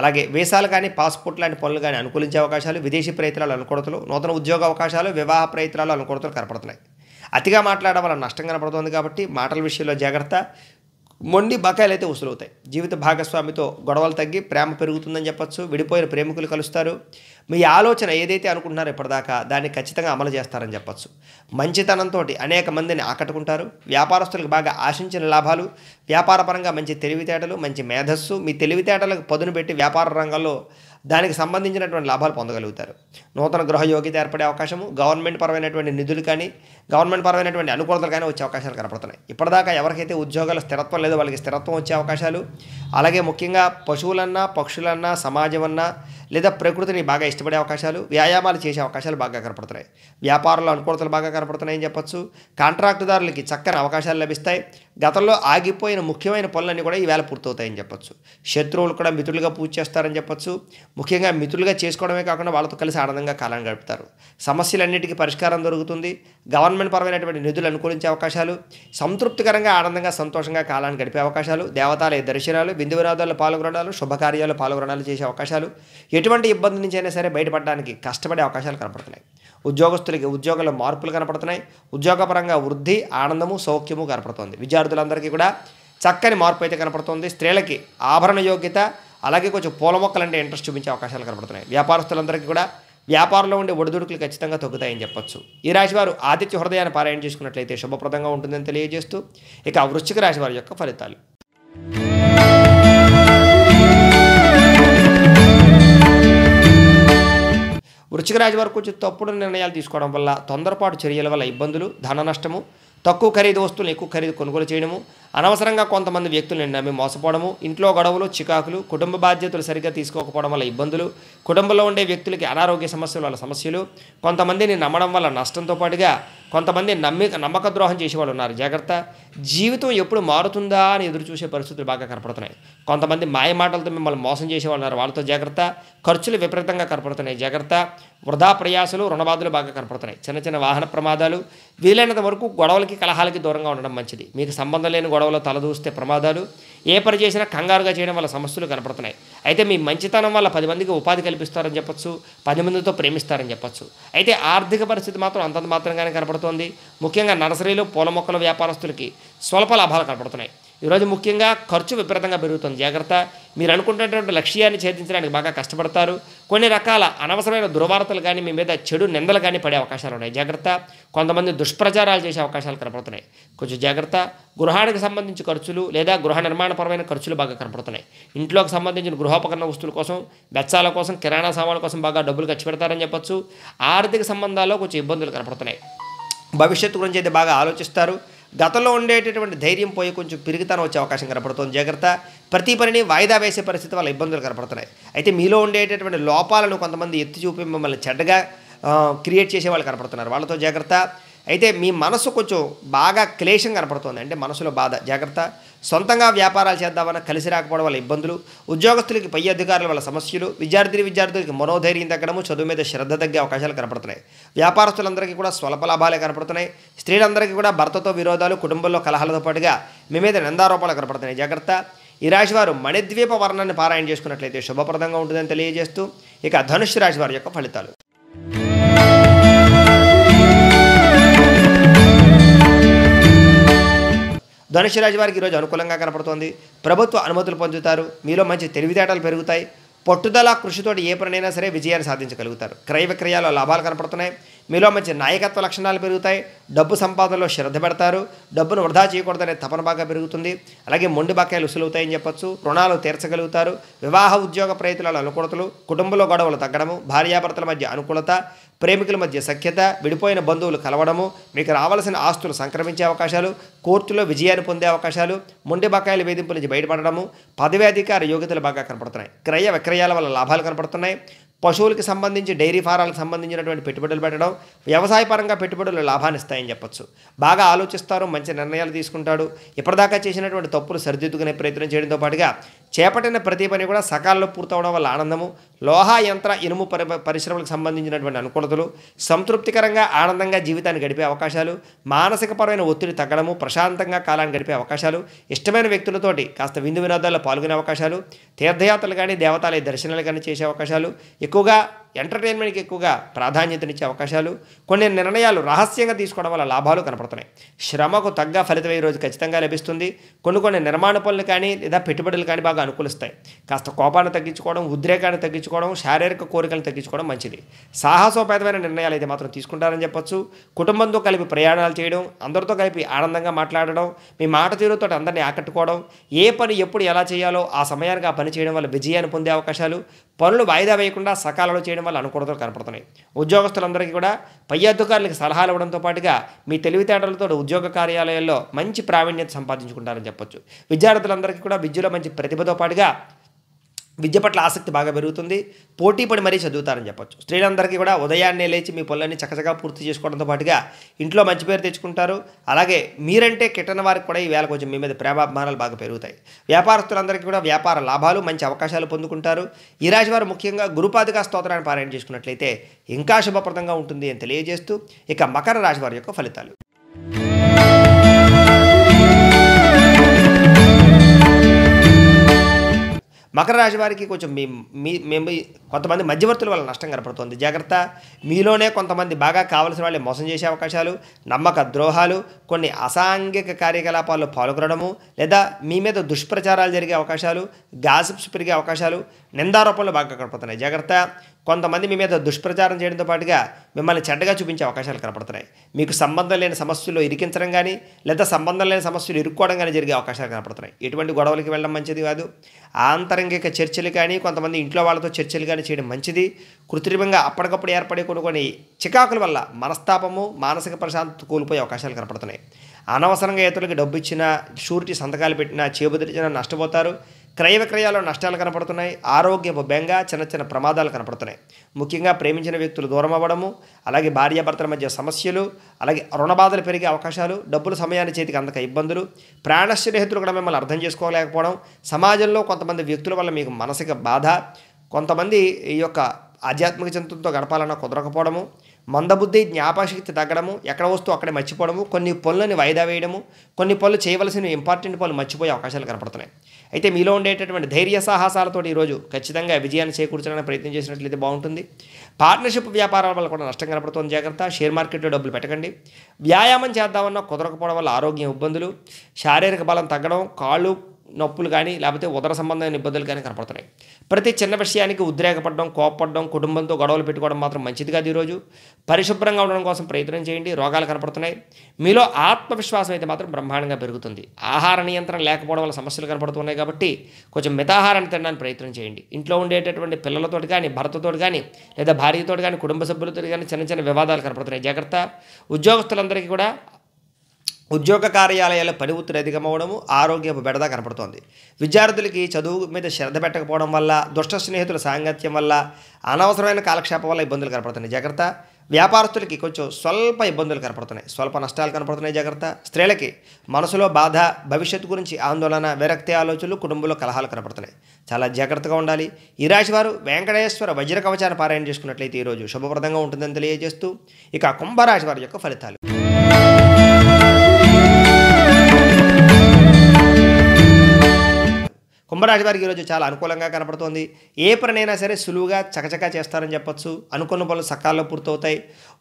Speaker 1: అలాగే వీసాలు కానీ పాస్పోర్ట్ లాంటి పనులు కానీ అనుకూలించే అవకాశాలు విదేశీ ప్రయత్నాలు అనుకూలతలు నూతన ఉద్యోగ అవకాశాలు వివాహ ప్రయత్నాలు అనుకూలతలు కనపడుతున్నాయి అతిగా మాట్లాడడం వల్ల నష్టం కనపడుతుంది కాబట్టి మాటల విషయంలో జాగ్రత్త మొండి బకాయిలు అయితే వసూలవుతాయి జీవిత భాగస్వామితో గొడవలు తగ్గి ప్రేమ పెరుగుతుందని చెప్పొచ్చు విడిపోయిన ప్రేమికులు కలుస్తారు మీ ఆలోచన ఏదైతే అనుకుంటున్నారో ఇప్పటిదాకా దాన్ని ఖచ్చితంగా అమలు చేస్తారని చెప్పచ్చు మంచితనంతో అనేక మందిని ఆకట్టుకుంటారు వ్యాపారస్తులకు బాగా ఆశించిన లాభాలు వ్యాపారపరంగా మంచి తెలివితేటలు మంచి మేధస్సు మీ తెలివితేటలకు పదును పెట్టి వ్యాపార రంగంలో దానికి సంబంధించినటువంటి లాభాలు పొందగలుగుతారు నూతన గృహ యోగ్యత ఏర్పడే అవకాశము గవర్నమెంట్ పరమైనటువంటి నిధులు కానీ గవర్నమెంట్ పరమైనటువంటి అనుకూలతలు కానీ వచ్చే అవకాశాలు కనపడుతున్నాయి ఇప్పటిదాకా ఎవరికైతే ఉద్యోగాల స్థిరత్వం లేదో వాళ్ళకి స్థిరత్వం వచ్చే అవకాశాలు అలాగే ముఖ్యంగా పశువులన్నా పక్షులన్నా సమాజం అన్నా లేదా ప్రకృతిని బాగా ఇష్టపడే అవకాశాలు వ్యాయామాలు చేసే అవకాశాలు బాగా కనపడుతున్నాయి వ్యాపారంలో అనుకూలతలు బాగా కనపడుతున్నాయని చెప్పొచ్చు కాంట్రాక్టుదారులకి చక్కని అవకాశాలు లభిస్తాయి గతంలో ఆగిపోయిన ముఖ్యమైన పనులన్నీ కూడా ఈవేళ పూర్తవుతాయని చెప్పొచ్చు శత్రువులు కూడా మిత్రులుగా పూజ చేస్తారని చెప్పొచ్చు ముఖ్యంగా మిత్రులుగా చేసుకోవడమే కాకుండా వాళ్ళతో కలిసి ఆనందంగా కాలం గడుపుతారు సమస్యలన్నిటికీ పరిష్కారం దొరుకుతుంది గవర్నమెంట్ పరమైనటువంటి నిధులు అనుకూలించే అవకాశాలు సంతృప్తికరంగా ఆనందంగా సంతోషంగా కాలాన్ని గడిపే అవకాశాలు దేవతాలయ దర్శనాలు బిందు వినోదాలు పాల్గొనడాలు శుభకార్యాలు పాల్గొనడాలు చేసే అవకాశాలు ఎటువంటి ఇబ్బంది నుంచైనా సరే బయటపడడానికి కష్టపడే అవకాశాలు కనపడుతున్నాయి ఉద్యోగస్తులకి ఉద్యోగుల మార్పులు కనపడుతున్నాయి ఉద్యోగపరంగా వృద్ధి ఆనందము సౌఖ్యము కనపడుతుంది విద్యార్థులందరికీ కూడా చక్కని మార్పు అయితే కనపడుతుంది స్త్రీలకి ఆభరణ యోగ్యత అలాగే కొంచెం పూల మొక్కలంటే ఇంట్రెస్ట్ చూపించే అవకాశాలు కనపడుతున్నాయి వ్యాపారస్తులందరికీ కూడా వ్యాపారంలో ఉండే ఒడిదుడుకులు ఖచ్చితంగా తగ్గుతాయని చెప్పొచ్చు ఈ రాశివారు ఆదిత్య హృదయాన్ని పారాయణ చేసుకున్నట్లయితే శుభప్రదంగా ఉంటుందని తెలియజేస్తూ ఇక వృశ్చిక రాశివారి యొక్క ఫలితాలు వృశ్చిక రాశి వరకు వచ్చి తప్పుడు నిర్ణయాలు తీసుకోవడం వల్ల తొందరపాటు చర్యల వల్ల ఇబ్బందులు ధన నష్టము తక్కువ ఖరీదు వస్తువులు ఎక్కువ ఖరీదు కొనుగోలు చేయడము అనవసరంగా కొంతమంది వ్యక్తులను నమ్మి మోసపోవడము ఇంట్లో గొడవలు చికాకులు కుటుంబ బాధ్యతలు సరిగ్గా తీసుకోకపోవడం వల్ల ఇబ్బందులు కుటుంబంలో ఉండే వ్యక్తులకి అనారోగ్య సమస్యలు వాళ్ళ సమస్యలు కొంతమందిని నమ్మడం వల్ల నష్టంతో పాటుగా కొంతమంది నమ్మి నమ్మక ద్రోహం చేసేవాళ్ళు ఉన్నారు జాగ్రత్త జీవితం ఎప్పుడు మారుతుందా అని ఎదురు చూసే పరిస్థితులు బాగా కనపడుతున్నాయి కొంతమంది మాయ మాటలతో మిమ్మల్ని మోసం చేసేవాళ్ళు ఉన్నారు వాళ్ళతో జాగ్రత్త ఖర్చులు విపరీతంగా కనపడుతున్నాయి జాగ్రత్త వృధా ప్రయాసాలు రుణబాధలు బాగా కనపడుతున్నాయి చిన్న చిన్న వాహన ప్రమాదాలు వీలైనంత వరకు గొడవలకి కలహాలకి దూరంగా ఉండడం మంచిది మీకు సంబంధం లేని గొడవలు తలదూస్తే ప్రమాదాలు ఏ పని చేసినా కంగారుగా చేయడం వల్ల సమస్యలు కనపడుతున్నాయి అయితే మీ మంచితనం వల్ల పది మందికి ఉపాధి కల్పిస్తారని చెప్పొచ్చు పది మందితో ప్రేమిస్తారని చెప్పొచ్చు అయితే ఆర్థిక పరిస్థితి మాత్రం అంతంత మాత్రంగానే కనపడుతోంది ముఖ్యంగా నర్సరీలు పూల మొక్కల వ్యాపారస్తులకి స్వల్ప లాభాలు కనపడుతున్నాయి ఈరోజు ముఖ్యంగా ఖర్చు విపరీతంగా పెరుగుతుంది జాగ్రత్త మీరు అనుకుంటున్నటువంటి లక్ష్యాన్ని ఛేదించడానికి బాగా కష్టపడతారు కొన్ని రకాల అనవసరమైన దుర్వార్తలు కానీ మీ మీద చెడు నిందలు కానీ పడే అవకాశాలు ఉన్నాయి జాగ్రత్త కొంతమంది దుష్ప్రచారాలు చేసే అవకాశాలు కనపడుతున్నాయి కొంచెం జాగ్రత్త గృహానికి సంబంధించి ఖర్చులు లేదా గృహ నిర్మాణపరమైన ఖర్చులు బాగా కనపడుతున్నాయి ఇంట్లోకి సంబంధించిన గృహోపకరణ వస్తువుల కోసం బెచ్చాల కోసం కిరాణా సామాన్ల కోసం బాగా డబ్బులు ఖర్చు పెడతారని చెప్పొచ్చు ఆర్థిక సంబంధాల్లో కొంచెం ఇబ్బందులు కనపడుతున్నాయి భవిష్యత్తు గురించి అయితే బాగా ఆలోచిస్తారు గతంలో ఉండేటటువంటి ధైర్యం పోయి కొంచెం పెరుగుతాను వచ్చే అవకాశం కనపడుతుంది జాగ్రత్త ప్రతి పనిని వాయిదా వేసే పరిస్థితి వల్ల ఇబ్బందులు కనపడుతున్నాయి అయితే మీలో ఉండేటటువంటి లోపాలను కొంతమంది ఎత్తి చూపి మిమ్మల్ని చెడ్డగా క్రియేట్ చేసే వాళ్ళు కనపడుతున్నారు వాళ్ళతో జాగ్రత్త అయితే మీ మనసు కొంచెం బాగా క్లేశం కనపడుతుంది అంటే మనసులో బాధ జాగ్రత్త సొంతంగా వ్యాపారాలు చేద్దామన్నా కలిసి రాకపోవడం వల్ల ఇబ్బందులు ఉద్యోగస్తులకి పై అధికారుల వల్ల సమస్యలు విద్యార్థి విద్యార్థులకి మనోధైర్యం తగ్గడము చదువు మీద శ్రద్ధ తగ్గే అవకాశాలు కనపడుతున్నాయి వ్యాపారస్తులందరికీ కూడా స్వల్ప లాభాలే కనపడుతున్నాయి స్త్రీలందరికీ కూడా భర్తతో విరోధాలు కుటుంబంలో కలహాలతో పాటుగా మీ మీద నిందారోపణలు కనపడుతున్నాయి జాగ్రత్త ఈ రాశివారు మణిద్వీప వర్ణాన్ని పారాయణ చేసుకున్నట్లయితే శుభప్రదంగా ఉంటుందని తెలియజేస్తూ ఇక ధనుష్ రాశివారి యొక్క ఫలితాలు ధనుసు రాశి వారికి ఈరోజు అనుకూలంగా కనపడుతోంది ప్రభుత్వ అనుమతులు పొందుతారు మీలో మంచి తెలివితేటలు పెరుగుతాయి పట్టుదల కృషితోటి ఏ పనైనా సరే విజయాన్ని సాధించగలుగుతారు క్రయ విక్రయాల్లో లాభాలు కనపడుతున్నాయి మీలో మంచి నాయకత్వ లక్షణాలు పెరుగుతాయి డబ్బు సంపాదనలో శ్రద్ధ పెడతారు డబ్బును వృధా చేయకూడదనే తపన బాగా పెరుగుతుంది అలాగే మొండి బకాయిలు ఉసులవుతాయని చెప్పొచ్చు రుణాలు తీర్చగలుగుతారు వివాహ ఉద్యోగ ప్రయత్నాలు అనుకూలతలు కుటుంబంలో గొడవలు తగ్గడము భార్యాభర్తల మధ్య అనుకూలత ప్రేమికుల మధ్య సఖ్యత విడిపోయిన బంధువులు కలవడము మీకు రావాల్సిన ఆస్తులు సంక్రమించే అవకాశాలు కోర్టులో విజయాన్ని పొందే అవకాశాలు ముండి బకాయిల వేధింపుల నుంచి పదవి అధికార యోగ్యతలు బాగా కనపడుతున్నాయి క్రయ విక్రయాల వల్ల లాభాలు కనపడుతున్నాయి పశువులకు సంబంధించి డైరీ ఫారాలకు సంబంధించినటువంటి పెట్టుబడులు పెట్టడం వ్యవసాయపరంగా పెట్టుబడులు లాభాన్ని ఇస్తాయని చెప్పచ్చు బాగా ఆలోచిస్తారు మంచి నిర్ణయాలు తీసుకుంటాడు ఇప్పటిదాకా చేసినటువంటి తప్పులు సరిదిద్దుకునే ప్రయత్నం చేయడంతో పాటుగా చేపట్టిన ప్రతి పని కూడా సకాలంలో పూర్తవడం వల్ల ఆనందము లోహ యంత్ర ఇనుము పరి పరిశ్రమలకు సంబంధించినటువంటి అనుకూలతలు సంతృప్తికరంగా ఆనందంగా జీవితాన్ని గడిపే అవకాశాలు మానసికపరమైన ఒత్తిడి తగ్గడము ప్రశాంతంగా కాలాన్ని గడిపే అవకాశాలు ఇష్టమైన వ్యక్తులతోటి కాస్త విందు వినోదాల్లో పాల్గొనే అవకాశాలు తీర్థయాత్రలు కానీ దేవతాలయ దర్శనాలు కానీ చేసే అవకాశాలు ఎక్కువగా ఎంటర్టైన్మెంట్కి ఎక్కువగా ప్రాధాన్యతనిచ్చే అవకాశాలు కొన్ని నిర్ణయాలు రహస్యంగా తీసుకోవడం వల్ల లాభాలు కనపడుతున్నాయి శ్రమకు తగ్గ ఫలితం ఈ రోజు ఖచ్చితంగా లభిస్తుంది కొన్ని కొన్ని నిర్మాణ పనులు కానీ లేదా పెట్టుబడులు కానీ బాగా అనుకూలిస్తాయి కాస్త కోపాన్ని తగ్గించుకోవడం ఉద్రేకాన్ని తగ్గించుకోవడం శారీరక కోరికలను తగ్గించుకోవడం మంచిది సాహసోపేతమైన నిర్ణయాలు అయితే మాత్రం తీసుకుంటారని చెప్పొచ్చు కుటుంబంతో కలిపి ప్రయాణాలు చేయడం అందరితో కలిపి ఆనందంగా మాట్లాడడం మీ మాట తీరుతో అందరినీ ఆకట్టుకోవడం ఏ పని ఎప్పుడు ఎలా చేయాలో ఆ సమయానికి ఆ పని చేయడం వల్ల విజయాన్ని పొందే అవకాశాలు పనులు వాయిదా వేయకుండా సకాలంలో చేయడం వల్ల అనుకూలతలు కనపడుతున్నాయి ఉద్యోగస్తులందరికీ కూడా పై అధికారులకు సలహాలు ఇవ్వడంతో పాటుగా మీ తెలివితేటలతో ఉద్యోగ కార్యాలయాల్లో మంచి ప్రావీణ్యత సంపాదించుకుంటారని చెప్పొచ్చు విద్యార్థులందరికీ కూడా విద్యలో మంచి ప్రతిభతో పాటుగా విద్య పట్ల ఆసక్తి బాగా పెరుగుతుంది పోటీ పడి మరీ చదువుతారని చెప్పొచ్చు స్త్రీలందరికీ కూడా ఉదయాన్నే లేచి మీ పనులన్నీ చక్కచక్కగా పూర్తి చేసుకోవడంతో పాటుగా ఇంట్లో మంచి పేరు తెచ్చుకుంటారు అలాగే మీరంటే కిట్టన వారికి కూడా ఈ వేళ కొంచెం మీ మీద ప్రేమాభిమానాలు బాగా పెరుగుతాయి వ్యాపారస్తులందరికీ కూడా వ్యాపార లాభాలు మంచి అవకాశాలు పొందుకుంటారు ఈ రాశి వారు ముఖ్యంగా గురుపాదిగా స్తోత్రాన్ని పారాయణ చేసుకున్నట్లయితే ఇంకా శుభప్రదంగా ఉంటుంది అని తెలియజేస్తూ ఇక మకర రాశి వారి యొక్క ఫలితాలు మకర రాశి వారికి కొంచెం మీ మీ మేము కొంతమంది మధ్యవర్తుల వల్ల నష్టం కనపడుతుంది జాగ్రత్త మీలోనే కొంతమంది బాగా కావలసిన వాళ్ళు మోసం చేసే అవకాశాలు నమ్మక ద్రోహాలు కొన్ని అసాంఘిక కార్యకలాపాల్లో పాల్గొనడము లేదా మీ మీద దుష్ప్రచారాలు జరిగే అవకాశాలు గాసిప్స్ పెరిగే అవకాశాలు నిందారూపంలో బాగా కనపడుతున్నాయి జాగ్రత్త కొంతమంది మీ మీద దుష్ప్రచారం చేయడంతో పాటుగా మిమ్మల్ని చెడ్డగా చూపించే అవకాశాలు కనపడుతున్నాయి మీకు సంబంధం లేని సమస్యలు ఇరికించడం కానీ లేదా సంబంధం లేని సమస్యలు ఇరుక్కోవడం కానీ జరిగే అవకాశాలు కనపడుతున్నాయి ఎటువంటి గొడవలకి వెళ్ళడం మంచిది కాదు ఆంతరంగిక చర్చలు కానీ కొంతమంది ఇంట్లో వాళ్ళతో చర్చలు కానీ చేయడం మంచిది కృత్రిమంగా అప్పటికప్పుడు ఏర్పడే కొన్ని కొన్ని చికాకుల వల్ల మనస్తాపము మానసిక ప్రశాంతత కోల్పోయే అవకాశాలు కనపడుతున్నాయి అనవసరంగా ఇతరులకు డబ్బు ఇచ్చినా షూరిటీ సంతకాలు పెట్టినా చేబుదిరిచినా నష్టపోతారు క్రయ విక్రయాల్లో నష్టాలు కనపడుతున్నాయి ఆరోగ్యపు బెంగ చిన్న చిన్న ప్రమాదాలు కనపడుతున్నాయి ముఖ్యంగా ప్రేమించిన వ్యక్తులు దూరం అవ్వడము అలాగే భార్యాభర్తల మధ్య సమస్యలు అలాగే రుణబాధలు పెరిగే అవకాశాలు డబ్బులు సమయాన్ని చేతికి అందక ఇబ్బందులు ప్రాణ స్నేహితులు కూడా మిమ్మల్ని అర్థం చేసుకోలేకపోవడం సమాజంలో కొంతమంది వ్యక్తుల వల్ల మీకు మనసిక బాధ కొంతమంది ఈ యొక్క ఆధ్యాత్మిక చింతనతో గడపాలన్న కుదరకపోవడము మందబుద్ధి జ్ఞాపశక్తి తగ్గడము ఎక్కడ వస్తూ అక్కడే మర్చిపోవడము కొన్ని పనులను వాయిదా వేయడము కొన్ని పనులు చేయవలసిన ఇంపార్టెంట్ పనులు మర్చిపోయే అవకాశాలు కనపడుతున్నాయి అయితే మీలో ఉండేటటువంటి ధైర్య సాహసాలతో ఈరోజు ఖచ్చితంగా విజయాన్ని చేకూర్చడానికి ప్రయత్నం చేసినట్లయితే బాగుంటుంది పార్ట్నర్షిప్ వ్యాపారాల వల్ల కూడా నష్టం కనపడుతుంది జాగ్రత్త షేర్ మార్కెట్లో డబ్బులు పెట్టకండి వ్యాయామం చేద్దామన్నా కుదరకపోవడం వల్ల ఆరోగ్యం ఇబ్బందులు శారీరక బలం తగ్గడం కాళ్ళు నొప్పులు కానీ లేకపోతే ఉదర సంబంధమైన ఇబ్బందులు కానీ కనపడుతున్నాయి ప్రతి చిన్న విషయానికి ఉద్రేకపడడం కోపపడడం కుటుంబంతో గొడవలు పెట్టుకోవడం మాత్రం మంచిది కాదు ఈరోజు పరిశుభ్రంగా ఉండడం కోసం ప్రయత్నం చేయండి రోగాలు కనపడుతున్నాయి మీలో ఆత్మవిశ్వాసం అయితే మాత్రం బ్రహ్మాండంగా పెరుగుతుంది ఆహార నియంత్రణ లేకపోవడం వల్ల సమస్యలు కనపడుతున్నాయి కాబట్టి కొంచెం మితాహారాన్ని తినడానికి ప్రయత్నం చేయండి ఇంట్లో ఉండేటటువంటి పిల్లలతో కానీ భర్తతో కానీ లేదా భార్యతో కానీ కుటుంబ సభ్యులతో కానీ చిన్న చిన్న వివాదాలు కనపడుతున్నాయి జాగ్రత్త ఉద్యోగస్తులందరికీ కూడా ఉద్యోగ కార్యాలయాల పని ఒత్తిడి అధికమవడము ఆరోగ్యపు బెడద కనపడుతోంది విద్యార్థులకి చదువు మీద శ్రద్ధ పెట్టకపోవడం వల్ల దుష్ట స్నేహితుల సాంగత్యం వల్ల అనవసరమైన కాలక్షేపం వల్ల ఇబ్బందులు కనపడుతున్నాయి జాగ్రత్త వ్యాపారస్తులకి కొంచెం స్వల్ప ఇబ్బందులు కనపడుతున్నాయి స్వల్ప నష్టాలు కనపడుతున్నాయి జాగ్రత్త స్త్రీలకి మనసులో బాధ భవిష్యత్తు గురించి ఆందోళన విరక్తి ఆలోచనలు కుటుంబంలో కలహాలు కనపడుతున్నాయి చాలా జాగ్రత్తగా ఉండాలి ఈ రాశి వారు వెంకటేశ్వర వజ్ర కవచాన్ని పారాయణ చేసుకున్నట్లయితే ఈరోజు శుభప్రదంగా ఉంటుందని తెలియజేస్తూ ఇక కుంభరాశి వారి యొక్క ఫలితాలు కుంభరాశి వారికి ఈరోజు చాలా అనుకూలంగా కనపడుతోంది ఏ పనినైనా సరే సులువుగా చకచకా చేస్తారని చెప్పొచ్చు అనుకున్న పనులు సకాలంలో పూర్తవుతాయి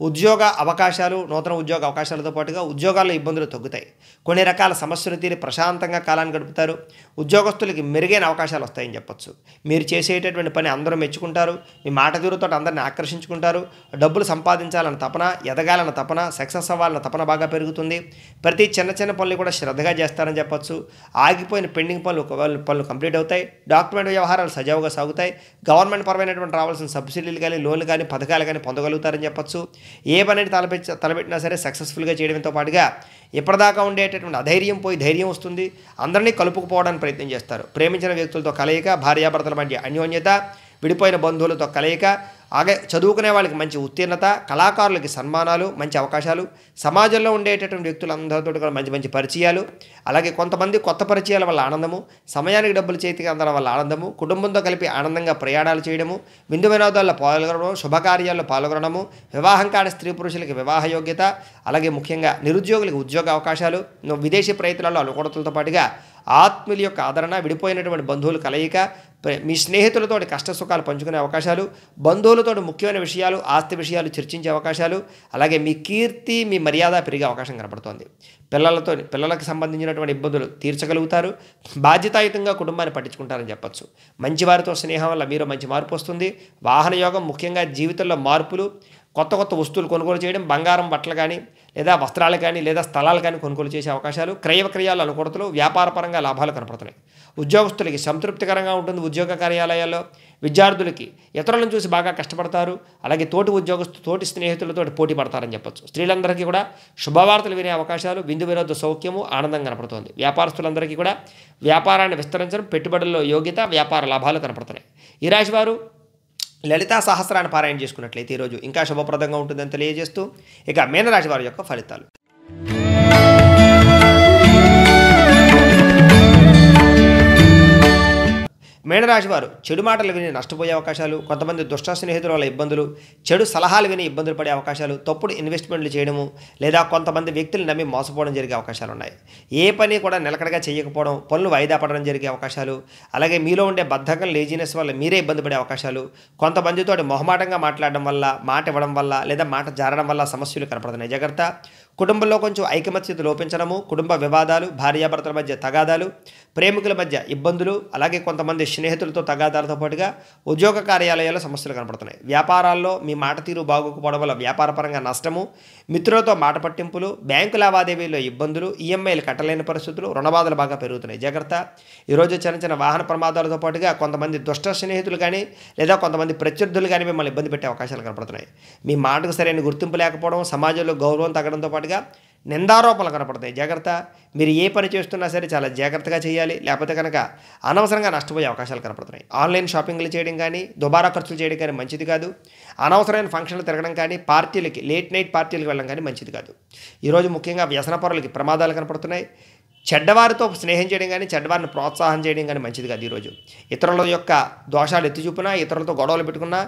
Speaker 1: ఉద్యోగ అవకాశాలు నూతన ఉద్యోగ అవకాశాలతో పాటుగా ఉద్యోగాల్లో ఇబ్బందులు తగ్గుతాయి కొన్ని రకాల సమస్యలు తీరి ప్రశాంతంగా కాలాన్ని గడుపుతారు ఉద్యోగస్తులకి మెరుగైన అవకాశాలు వస్తాయని చెప్పొచ్చు మీరు చేసేటటువంటి పని అందరూ మెచ్చుకుంటారు మీ మాట తీరుతో అందరిని ఆకర్షించుకుంటారు డబ్బులు సంపాదించాలన్న తపన ఎదగాలన్న తపన సక్సెస్ అవ్వాలన్న తపన బాగా పెరుగుతుంది ప్రతి చిన్న చిన్న పనులు కూడా శ్రద్ధగా చేస్తారని చెప్పొచ్చు ఆగిపోయిన పెండింగ్ పనులు పనులు కంప్లీట్ కంప్లీట్ అవుతాయి డాక్యుమెంట్ వ్యవహారాలు సజావుగా సాగుతాయి గవర్నమెంట్ పరమైనటువంటి రావాల్సిన సబ్సిడీలు కానీ లోన్లు కానీ పథకాలు కానీ పొందగలుగుతారని చెప్పొచ్చు ఏ పనిని తలపెట్టి తలపెట్టినా సరే సక్సెస్ఫుల్గా చేయడంతో పాటుగా ఇప్పటిదాకా ఉండేటటువంటి అధైర్యం పోయి ధైర్యం వస్తుంది అందరినీ కలుపుకుపోవడానికి ప్రయత్నం చేస్తారు ప్రేమించిన వ్యక్తులతో కలయిక భార్యాభర్తల మధ్య అన్యోన్యత విడిపోయిన బంధువులతో కలయిక ఆగే చదువుకునే వాళ్ళకి మంచి ఉత్తీర్ణత కళాకారులకి సన్మానాలు మంచి అవకాశాలు సమాజంలో ఉండేటటువంటి వ్యక్తులందరితో కూడా మంచి మంచి పరిచయాలు అలాగే కొంతమంది కొత్త పరిచయాల వల్ల ఆనందము సమయానికి డబ్బులు చేతికి అందడం వల్ల ఆనందము కుటుంబంతో కలిపి ఆనందంగా ప్రయాణాలు చేయడము విందు వినోదాల్లో పాల్గొనడం శుభకార్యాల్లో పాల్గొనడము వివాహం కాని స్త్రీ పురుషులకి వివాహ యోగ్యత అలాగే ముఖ్యంగా నిరుద్యోగులకు ఉద్యోగ అవకాశాలు విదేశీ ప్రయత్నాల్లో అనుకూలతలతో పాటుగా ఆత్మీయుల యొక్క ఆదరణ విడిపోయినటువంటి బంధువులు కలయిక మీ స్నేహితులతోటి కష్టసుఖాలు పంచుకునే అవకాశాలు బంధువులు బంధువులతో ముఖ్యమైన విషయాలు ఆస్తి విషయాలు చర్చించే అవకాశాలు అలాగే మీ కీర్తి మీ మర్యాద పెరిగే అవకాశం కనపడుతోంది పిల్లలతో పిల్లలకు సంబంధించినటువంటి ఇబ్బందులు తీర్చగలుగుతారు బాధ్యతాయుతంగా కుటుంబాన్ని పట్టించుకుంటారని చెప్పచ్చు మంచివారితో స్నేహం వల్ల మీరు మంచి మార్పు వస్తుంది వాహన యోగం ముఖ్యంగా జీవితంలో మార్పులు కొత్త కొత్త వస్తువులు కొనుగోలు చేయడం బంగారం బట్టలు కానీ లేదా వస్త్రాలు కానీ లేదా స్థలాలు కానీ కొనుగోలు చేసే అవకాశాలు క్రయవక్రయాలు అనుకూడతలు వ్యాపారపరంగా లాభాలు కనపడుతున్నాయి ఉద్యోగస్తులకి సంతృప్తికరంగా ఉంటుంది ఉద్యోగ కార్యాలయాల్లో విద్యార్థులకి ఇతరులను చూసి బాగా కష్టపడతారు అలాగే తోటి ఉద్యోగస్తు తోటి స్నేహితులతో పోటీ పడతారని చెప్పొచ్చు స్త్రీలందరికీ కూడా శుభవార్తలు వినే అవకాశాలు విందు విరోధ సౌఖ్యము ఆనందం కనపడుతోంది వ్యాపారస్తులందరికీ కూడా వ్యాపారాన్ని విస్తరించడం పెట్టుబడుల్లో యోగ్యత వ్యాపార లాభాలు కనపడుతున్నాయి ఈ రాశి వారు లలితా సహస్రాన్ని పారాయణ చేసుకున్నట్లయితే ఈరోజు ఇంకా శుభప్రదంగా ఉంటుందని తెలియజేస్తూ ఇక మీనరాశి వారి యొక్క ఫలితాలు మేడరాజు వారు చెడు మాటలు విని నష్టపోయే అవకాశాలు కొంతమంది దుష్ట స్నేహితుల వల్ల ఇబ్బందులు చెడు సలహాలు విని ఇబ్బందులు పడే అవకాశాలు తప్పుడు ఇన్వెస్ట్మెంట్లు చేయడము లేదా కొంతమంది వ్యక్తులు నమ్మి మోసపోవడం జరిగే అవకాశాలు ఉన్నాయి ఏ పని కూడా నిలకడగా చేయకపోవడం పనులు వాయిదా పడడం జరిగే అవకాశాలు అలాగే మీలో ఉండే బద్ధకం లేజినెస్ వల్ల మీరే ఇబ్బంది పడే అవకాశాలు కొంతమందితో మొహమాటంగా మాట్లాడడం వల్ల మాట ఇవ్వడం వల్ల లేదా మాట జారడం వల్ల సమస్యలు కనపడుతున్నాయి జాగ్రత్త కుటుంబంలో కొంచెం ఐకమత్యత లోపించడము కుటుంబ వివాదాలు భార్యాభర్తల మధ్య తగాదాలు ప్రేమికుల మధ్య ఇబ్బందులు అలాగే కొంతమంది స్నేహితులతో తగాదాలతో పాటుగా ఉద్యోగ కార్యాలయాల్లో సమస్యలు కనపడుతున్నాయి వ్యాపారాల్లో మీ మాట తీరు బాగోకపోవడం వల్ల వ్యాపారపరంగా నష్టము మిత్రులతో మాట పట్టింపులు బ్యాంకు లావాదేవీల్లో ఇబ్బందులు ఈఎంఐలు కట్టలేని పరిస్థితులు రుణబాధలు బాగా పెరుగుతున్నాయి జాగ్రత్త ఈరోజు చిన్న చిన్న వాహన ప్రమాదాలతో పాటుగా కొంతమంది దుష్ట స్నేహితులు కానీ లేదా కొంతమంది ప్రత్యర్థులు కానీ మిమ్మల్ని ఇబ్బంది పెట్టే అవకాశాలు కనపడుతున్నాయి మీ మాటకు సరైన గుర్తింపు లేకపోవడం సమాజంలో గౌరవం తగ్గడంతో పాటుగా నిందారోపణలు కనపడతాయి జాగ్రత్త మీరు ఏ పని చేస్తున్నా సరే చాలా జాగ్రత్తగా చేయాలి లేకపోతే కనుక అనవసరంగా నష్టపోయే అవకాశాలు కనపడుతున్నాయి ఆన్లైన్ షాపింగ్లు చేయడం కానీ దుబారా ఖర్చులు చేయడం కానీ మంచిది కాదు అనవసరమైన ఫంక్షన్లు తిరగడం కానీ పార్టీలకి లేట్ నైట్ పార్టీలకు వెళ్ళడం కానీ మంచిది కాదు ఈరోజు ముఖ్యంగా వ్యసన పొరలకి ప్రమాదాలు కనపడుతున్నాయి చెడ్డవారితో స్నేహం చేయడం కానీ చెడ్డవారిని ప్రోత్సాహం చేయడం కానీ మంచిది కాదు ఈరోజు ఇతరుల యొక్క దోషాలు ఎత్తిచూపినా ఇతరులతో గొడవలు పెట్టుకున్నా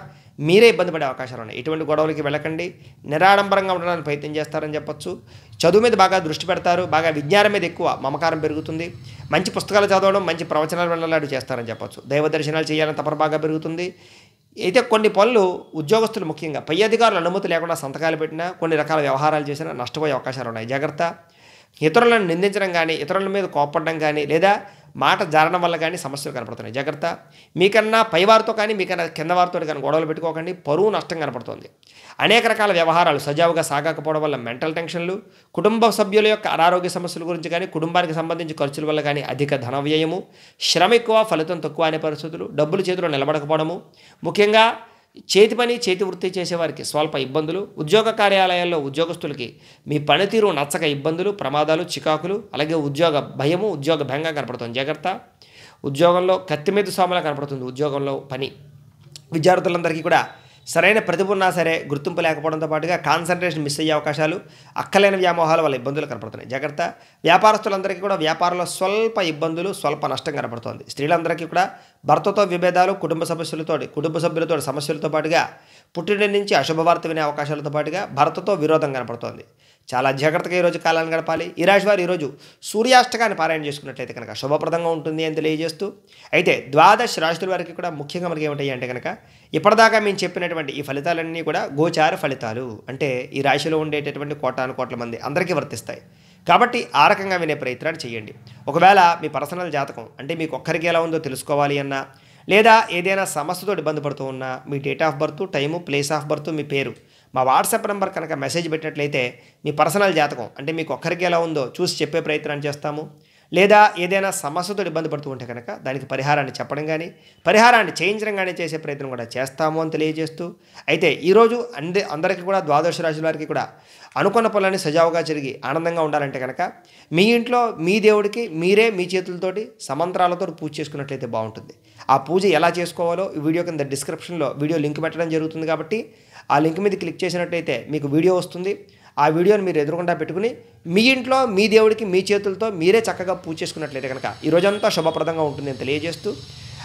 Speaker 1: మీరే ఇబ్బంది పడే అవకాశాలు ఉన్నాయి ఇటువంటి గొడవలకి వెళ్ళకండి నిరాడంబరంగా ఉండడానికి ప్రయత్నం చేస్తారని చెప్పొచ్చు చదువు మీద బాగా దృష్టి పెడతారు బాగా విజ్ఞానం మీద ఎక్కువ మమకారం పెరుగుతుంది మంచి పుస్తకాలు చదవడం మంచి ప్రవచనాలు వెళ్ళలాడు చేస్తారని చెప్పచ్చు దైవ దర్శనాలు చేయాలని తపన బాగా పెరుగుతుంది అయితే కొన్ని పనులు ఉద్యోగస్తులు ముఖ్యంగా పై అధికారుల అనుమతి లేకుండా సంతకాలు పెట్టినా కొన్ని రకాల వ్యవహారాలు చేసినా నష్టపోయే అవకాశాలు ఉన్నాయి జాగ్రత్త ఇతరులను నిందించడం కానీ ఇతరుల మీద కోపడడం కానీ లేదా మాట జారడం వల్ల కానీ సమస్యలు కనపడుతున్నాయి జాగ్రత్త మీకన్నా పైవారితో కానీ మీకన్నా కింద వారితో కానీ గొడవలు పెట్టుకోకండి పరువు నష్టం కనపడుతుంది అనేక రకాల వ్యవహారాలు సజావుగా సాగకపోవడం వల్ల మెంటల్ టెన్షన్లు కుటుంబ సభ్యుల యొక్క అనారోగ్య సమస్యల గురించి కానీ కుటుంబానికి సంబంధించి ఖర్చుల వల్ల కానీ అధిక ధన వ్యయము శ్రమ ఎక్కువ ఫలితం తక్కువ అనే పరిస్థితులు డబ్బులు చేతిలో నిలబడకపోవడము ముఖ్యంగా చేతి పని చేతి వృత్తి చేసేవారికి స్వల్ప ఇబ్బందులు ఉద్యోగ కార్యాలయాల్లో ఉద్యోగస్తులకి మీ పనితీరు నచ్చక ఇబ్బందులు ప్రమాదాలు చికాకులు అలాగే ఉద్యోగ భయము ఉద్యోగ భంగం కనపడుతుంది జాగ్రత్త ఉద్యోగంలో కత్తిమీద మీద సోమలా కనపడుతుంది ఉద్యోగంలో పని విద్యార్థులందరికీ కూడా సరైన ప్రతిభ ఉన్నా సరే గుర్తింపు లేకపోవడంతో పాటుగా కాన్సన్ట్రేషన్ మిస్ అయ్యే అవకాశాలు అక్కలేని వ్యామోహాలు వాళ్ళ ఇబ్బందులు కనపడుతున్నాయి జాగ్రత్త వ్యాపారస్తులందరికీ కూడా వ్యాపారంలో స్వల్ప ఇబ్బందులు స్వల్ప నష్టం కనపడుతోంది స్త్రీలందరికీ కూడా భర్తతో విభేదాలు కుటుంబ సమస్యలతో కుటుంబ సభ్యులతో సమస్యలతో పాటుగా పుట్టిన నుంచి అశుభవార్త వినే అవకాశాలతో పాటుగా భర్తతో విరోధం కనపడుతోంది చాలా జాగ్రత్తగా ఈరోజు కాలాన్ని గడపాలి ఈ రాశి వారు ఈరోజు సూర్యాష్టకాన్ని పారాయణ చేసుకున్నట్లయితే కనుక శుభప్రదంగా ఉంటుంది అని తెలియజేస్తూ అయితే ద్వాదశ రాశుల వారికి కూడా ముఖ్యంగా మనకి ఏమిటాయి అంటే కనుక ఇప్పటిదాకా మేము చెప్పినటువంటి ఈ ఫలితాలన్నీ కూడా గోచార ఫలితాలు అంటే ఈ రాశిలో ఉండేటటువంటి కోటాను కోట్ల మంది అందరికీ వర్తిస్తాయి కాబట్టి ఆ రకంగా వినే ప్రయత్నాలు చేయండి ఒకవేళ మీ పర్సనల్ జాతకం అంటే మీకు ఒక్కరికి ఎలా ఉందో తెలుసుకోవాలి అన్నా లేదా ఏదైనా సమస్యతో ఇబ్బంది పడుతూ ఉన్నా మీ date of birth time place of birth మీ పేరు మా వాట్సాప్ నెంబర్ కనుక మెసేజ్ పెట్టినట్లయితే మీ పర్సనల్ జాతకం అంటే మీకు ఒక్కరికి ఎలా ఉందో చూసి చెప్పే ప్రయత్నం చేస్తాము లేదా ఏదైనా సమస్యతో ఇబ్బంది పడుతూ ఉంటే కనుక దానికి పరిహారాన్ని చెప్పడం కానీ పరిహారాన్ని చేయించడం కానీ చేసే ప్రయత్నం కూడా చేస్తాము అని తెలియజేస్తూ అయితే ఈరోజు అందే అందరికీ కూడా ద్వాదశ రాశుల వారికి కూడా అనుకున్న పనులన్నీ సజావుగా జరిగి ఆనందంగా ఉండాలంటే కనుక మీ ఇంట్లో మీ దేవుడికి మీరే మీ చేతులతోటి సమంత్రాలతో పూజ చేసుకున్నట్లయితే బాగుంటుంది ఆ పూజ ఎలా చేసుకోవాలో వీడియో కింద డిస్క్రిప్షన్లో వీడియో లింక్ పెట్టడం జరుగుతుంది కాబట్టి ఆ లింక్ మీద క్లిక్ చేసినట్టయితే మీకు వీడియో వస్తుంది ఆ వీడియోని మీరు ఎదురుకుండా పెట్టుకుని మీ ఇంట్లో మీ దేవుడికి మీ చేతులతో మీరే చక్కగా పూజ చేసుకున్నట్లయితే కనుక ఈ రోజంతా శుభప్రదంగా ఉంటుంది అని తెలియజేస్తూ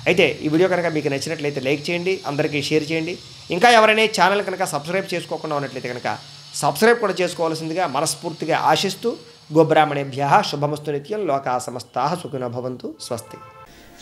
Speaker 1: అయితే ఈ వీడియో కనుక మీకు నచ్చినట్లయితే లైక్ చేయండి అందరికీ షేర్ చేయండి ఇంకా ఎవరైనా ఛానల్ కనుక సబ్స్క్రైబ్ చేసుకోకుండా ఉన్నట్లయితే కనుక సబ్స్క్రైబ్ కూడా చేసుకోవాల్సిందిగా మనస్ఫూర్తిగా ఆశిస్తూ గోబ్రాహ్మణేభ్య శుభమస్తు నిత్యం లోకా సమస్తా సుఖినో భవంతు స్వస్తి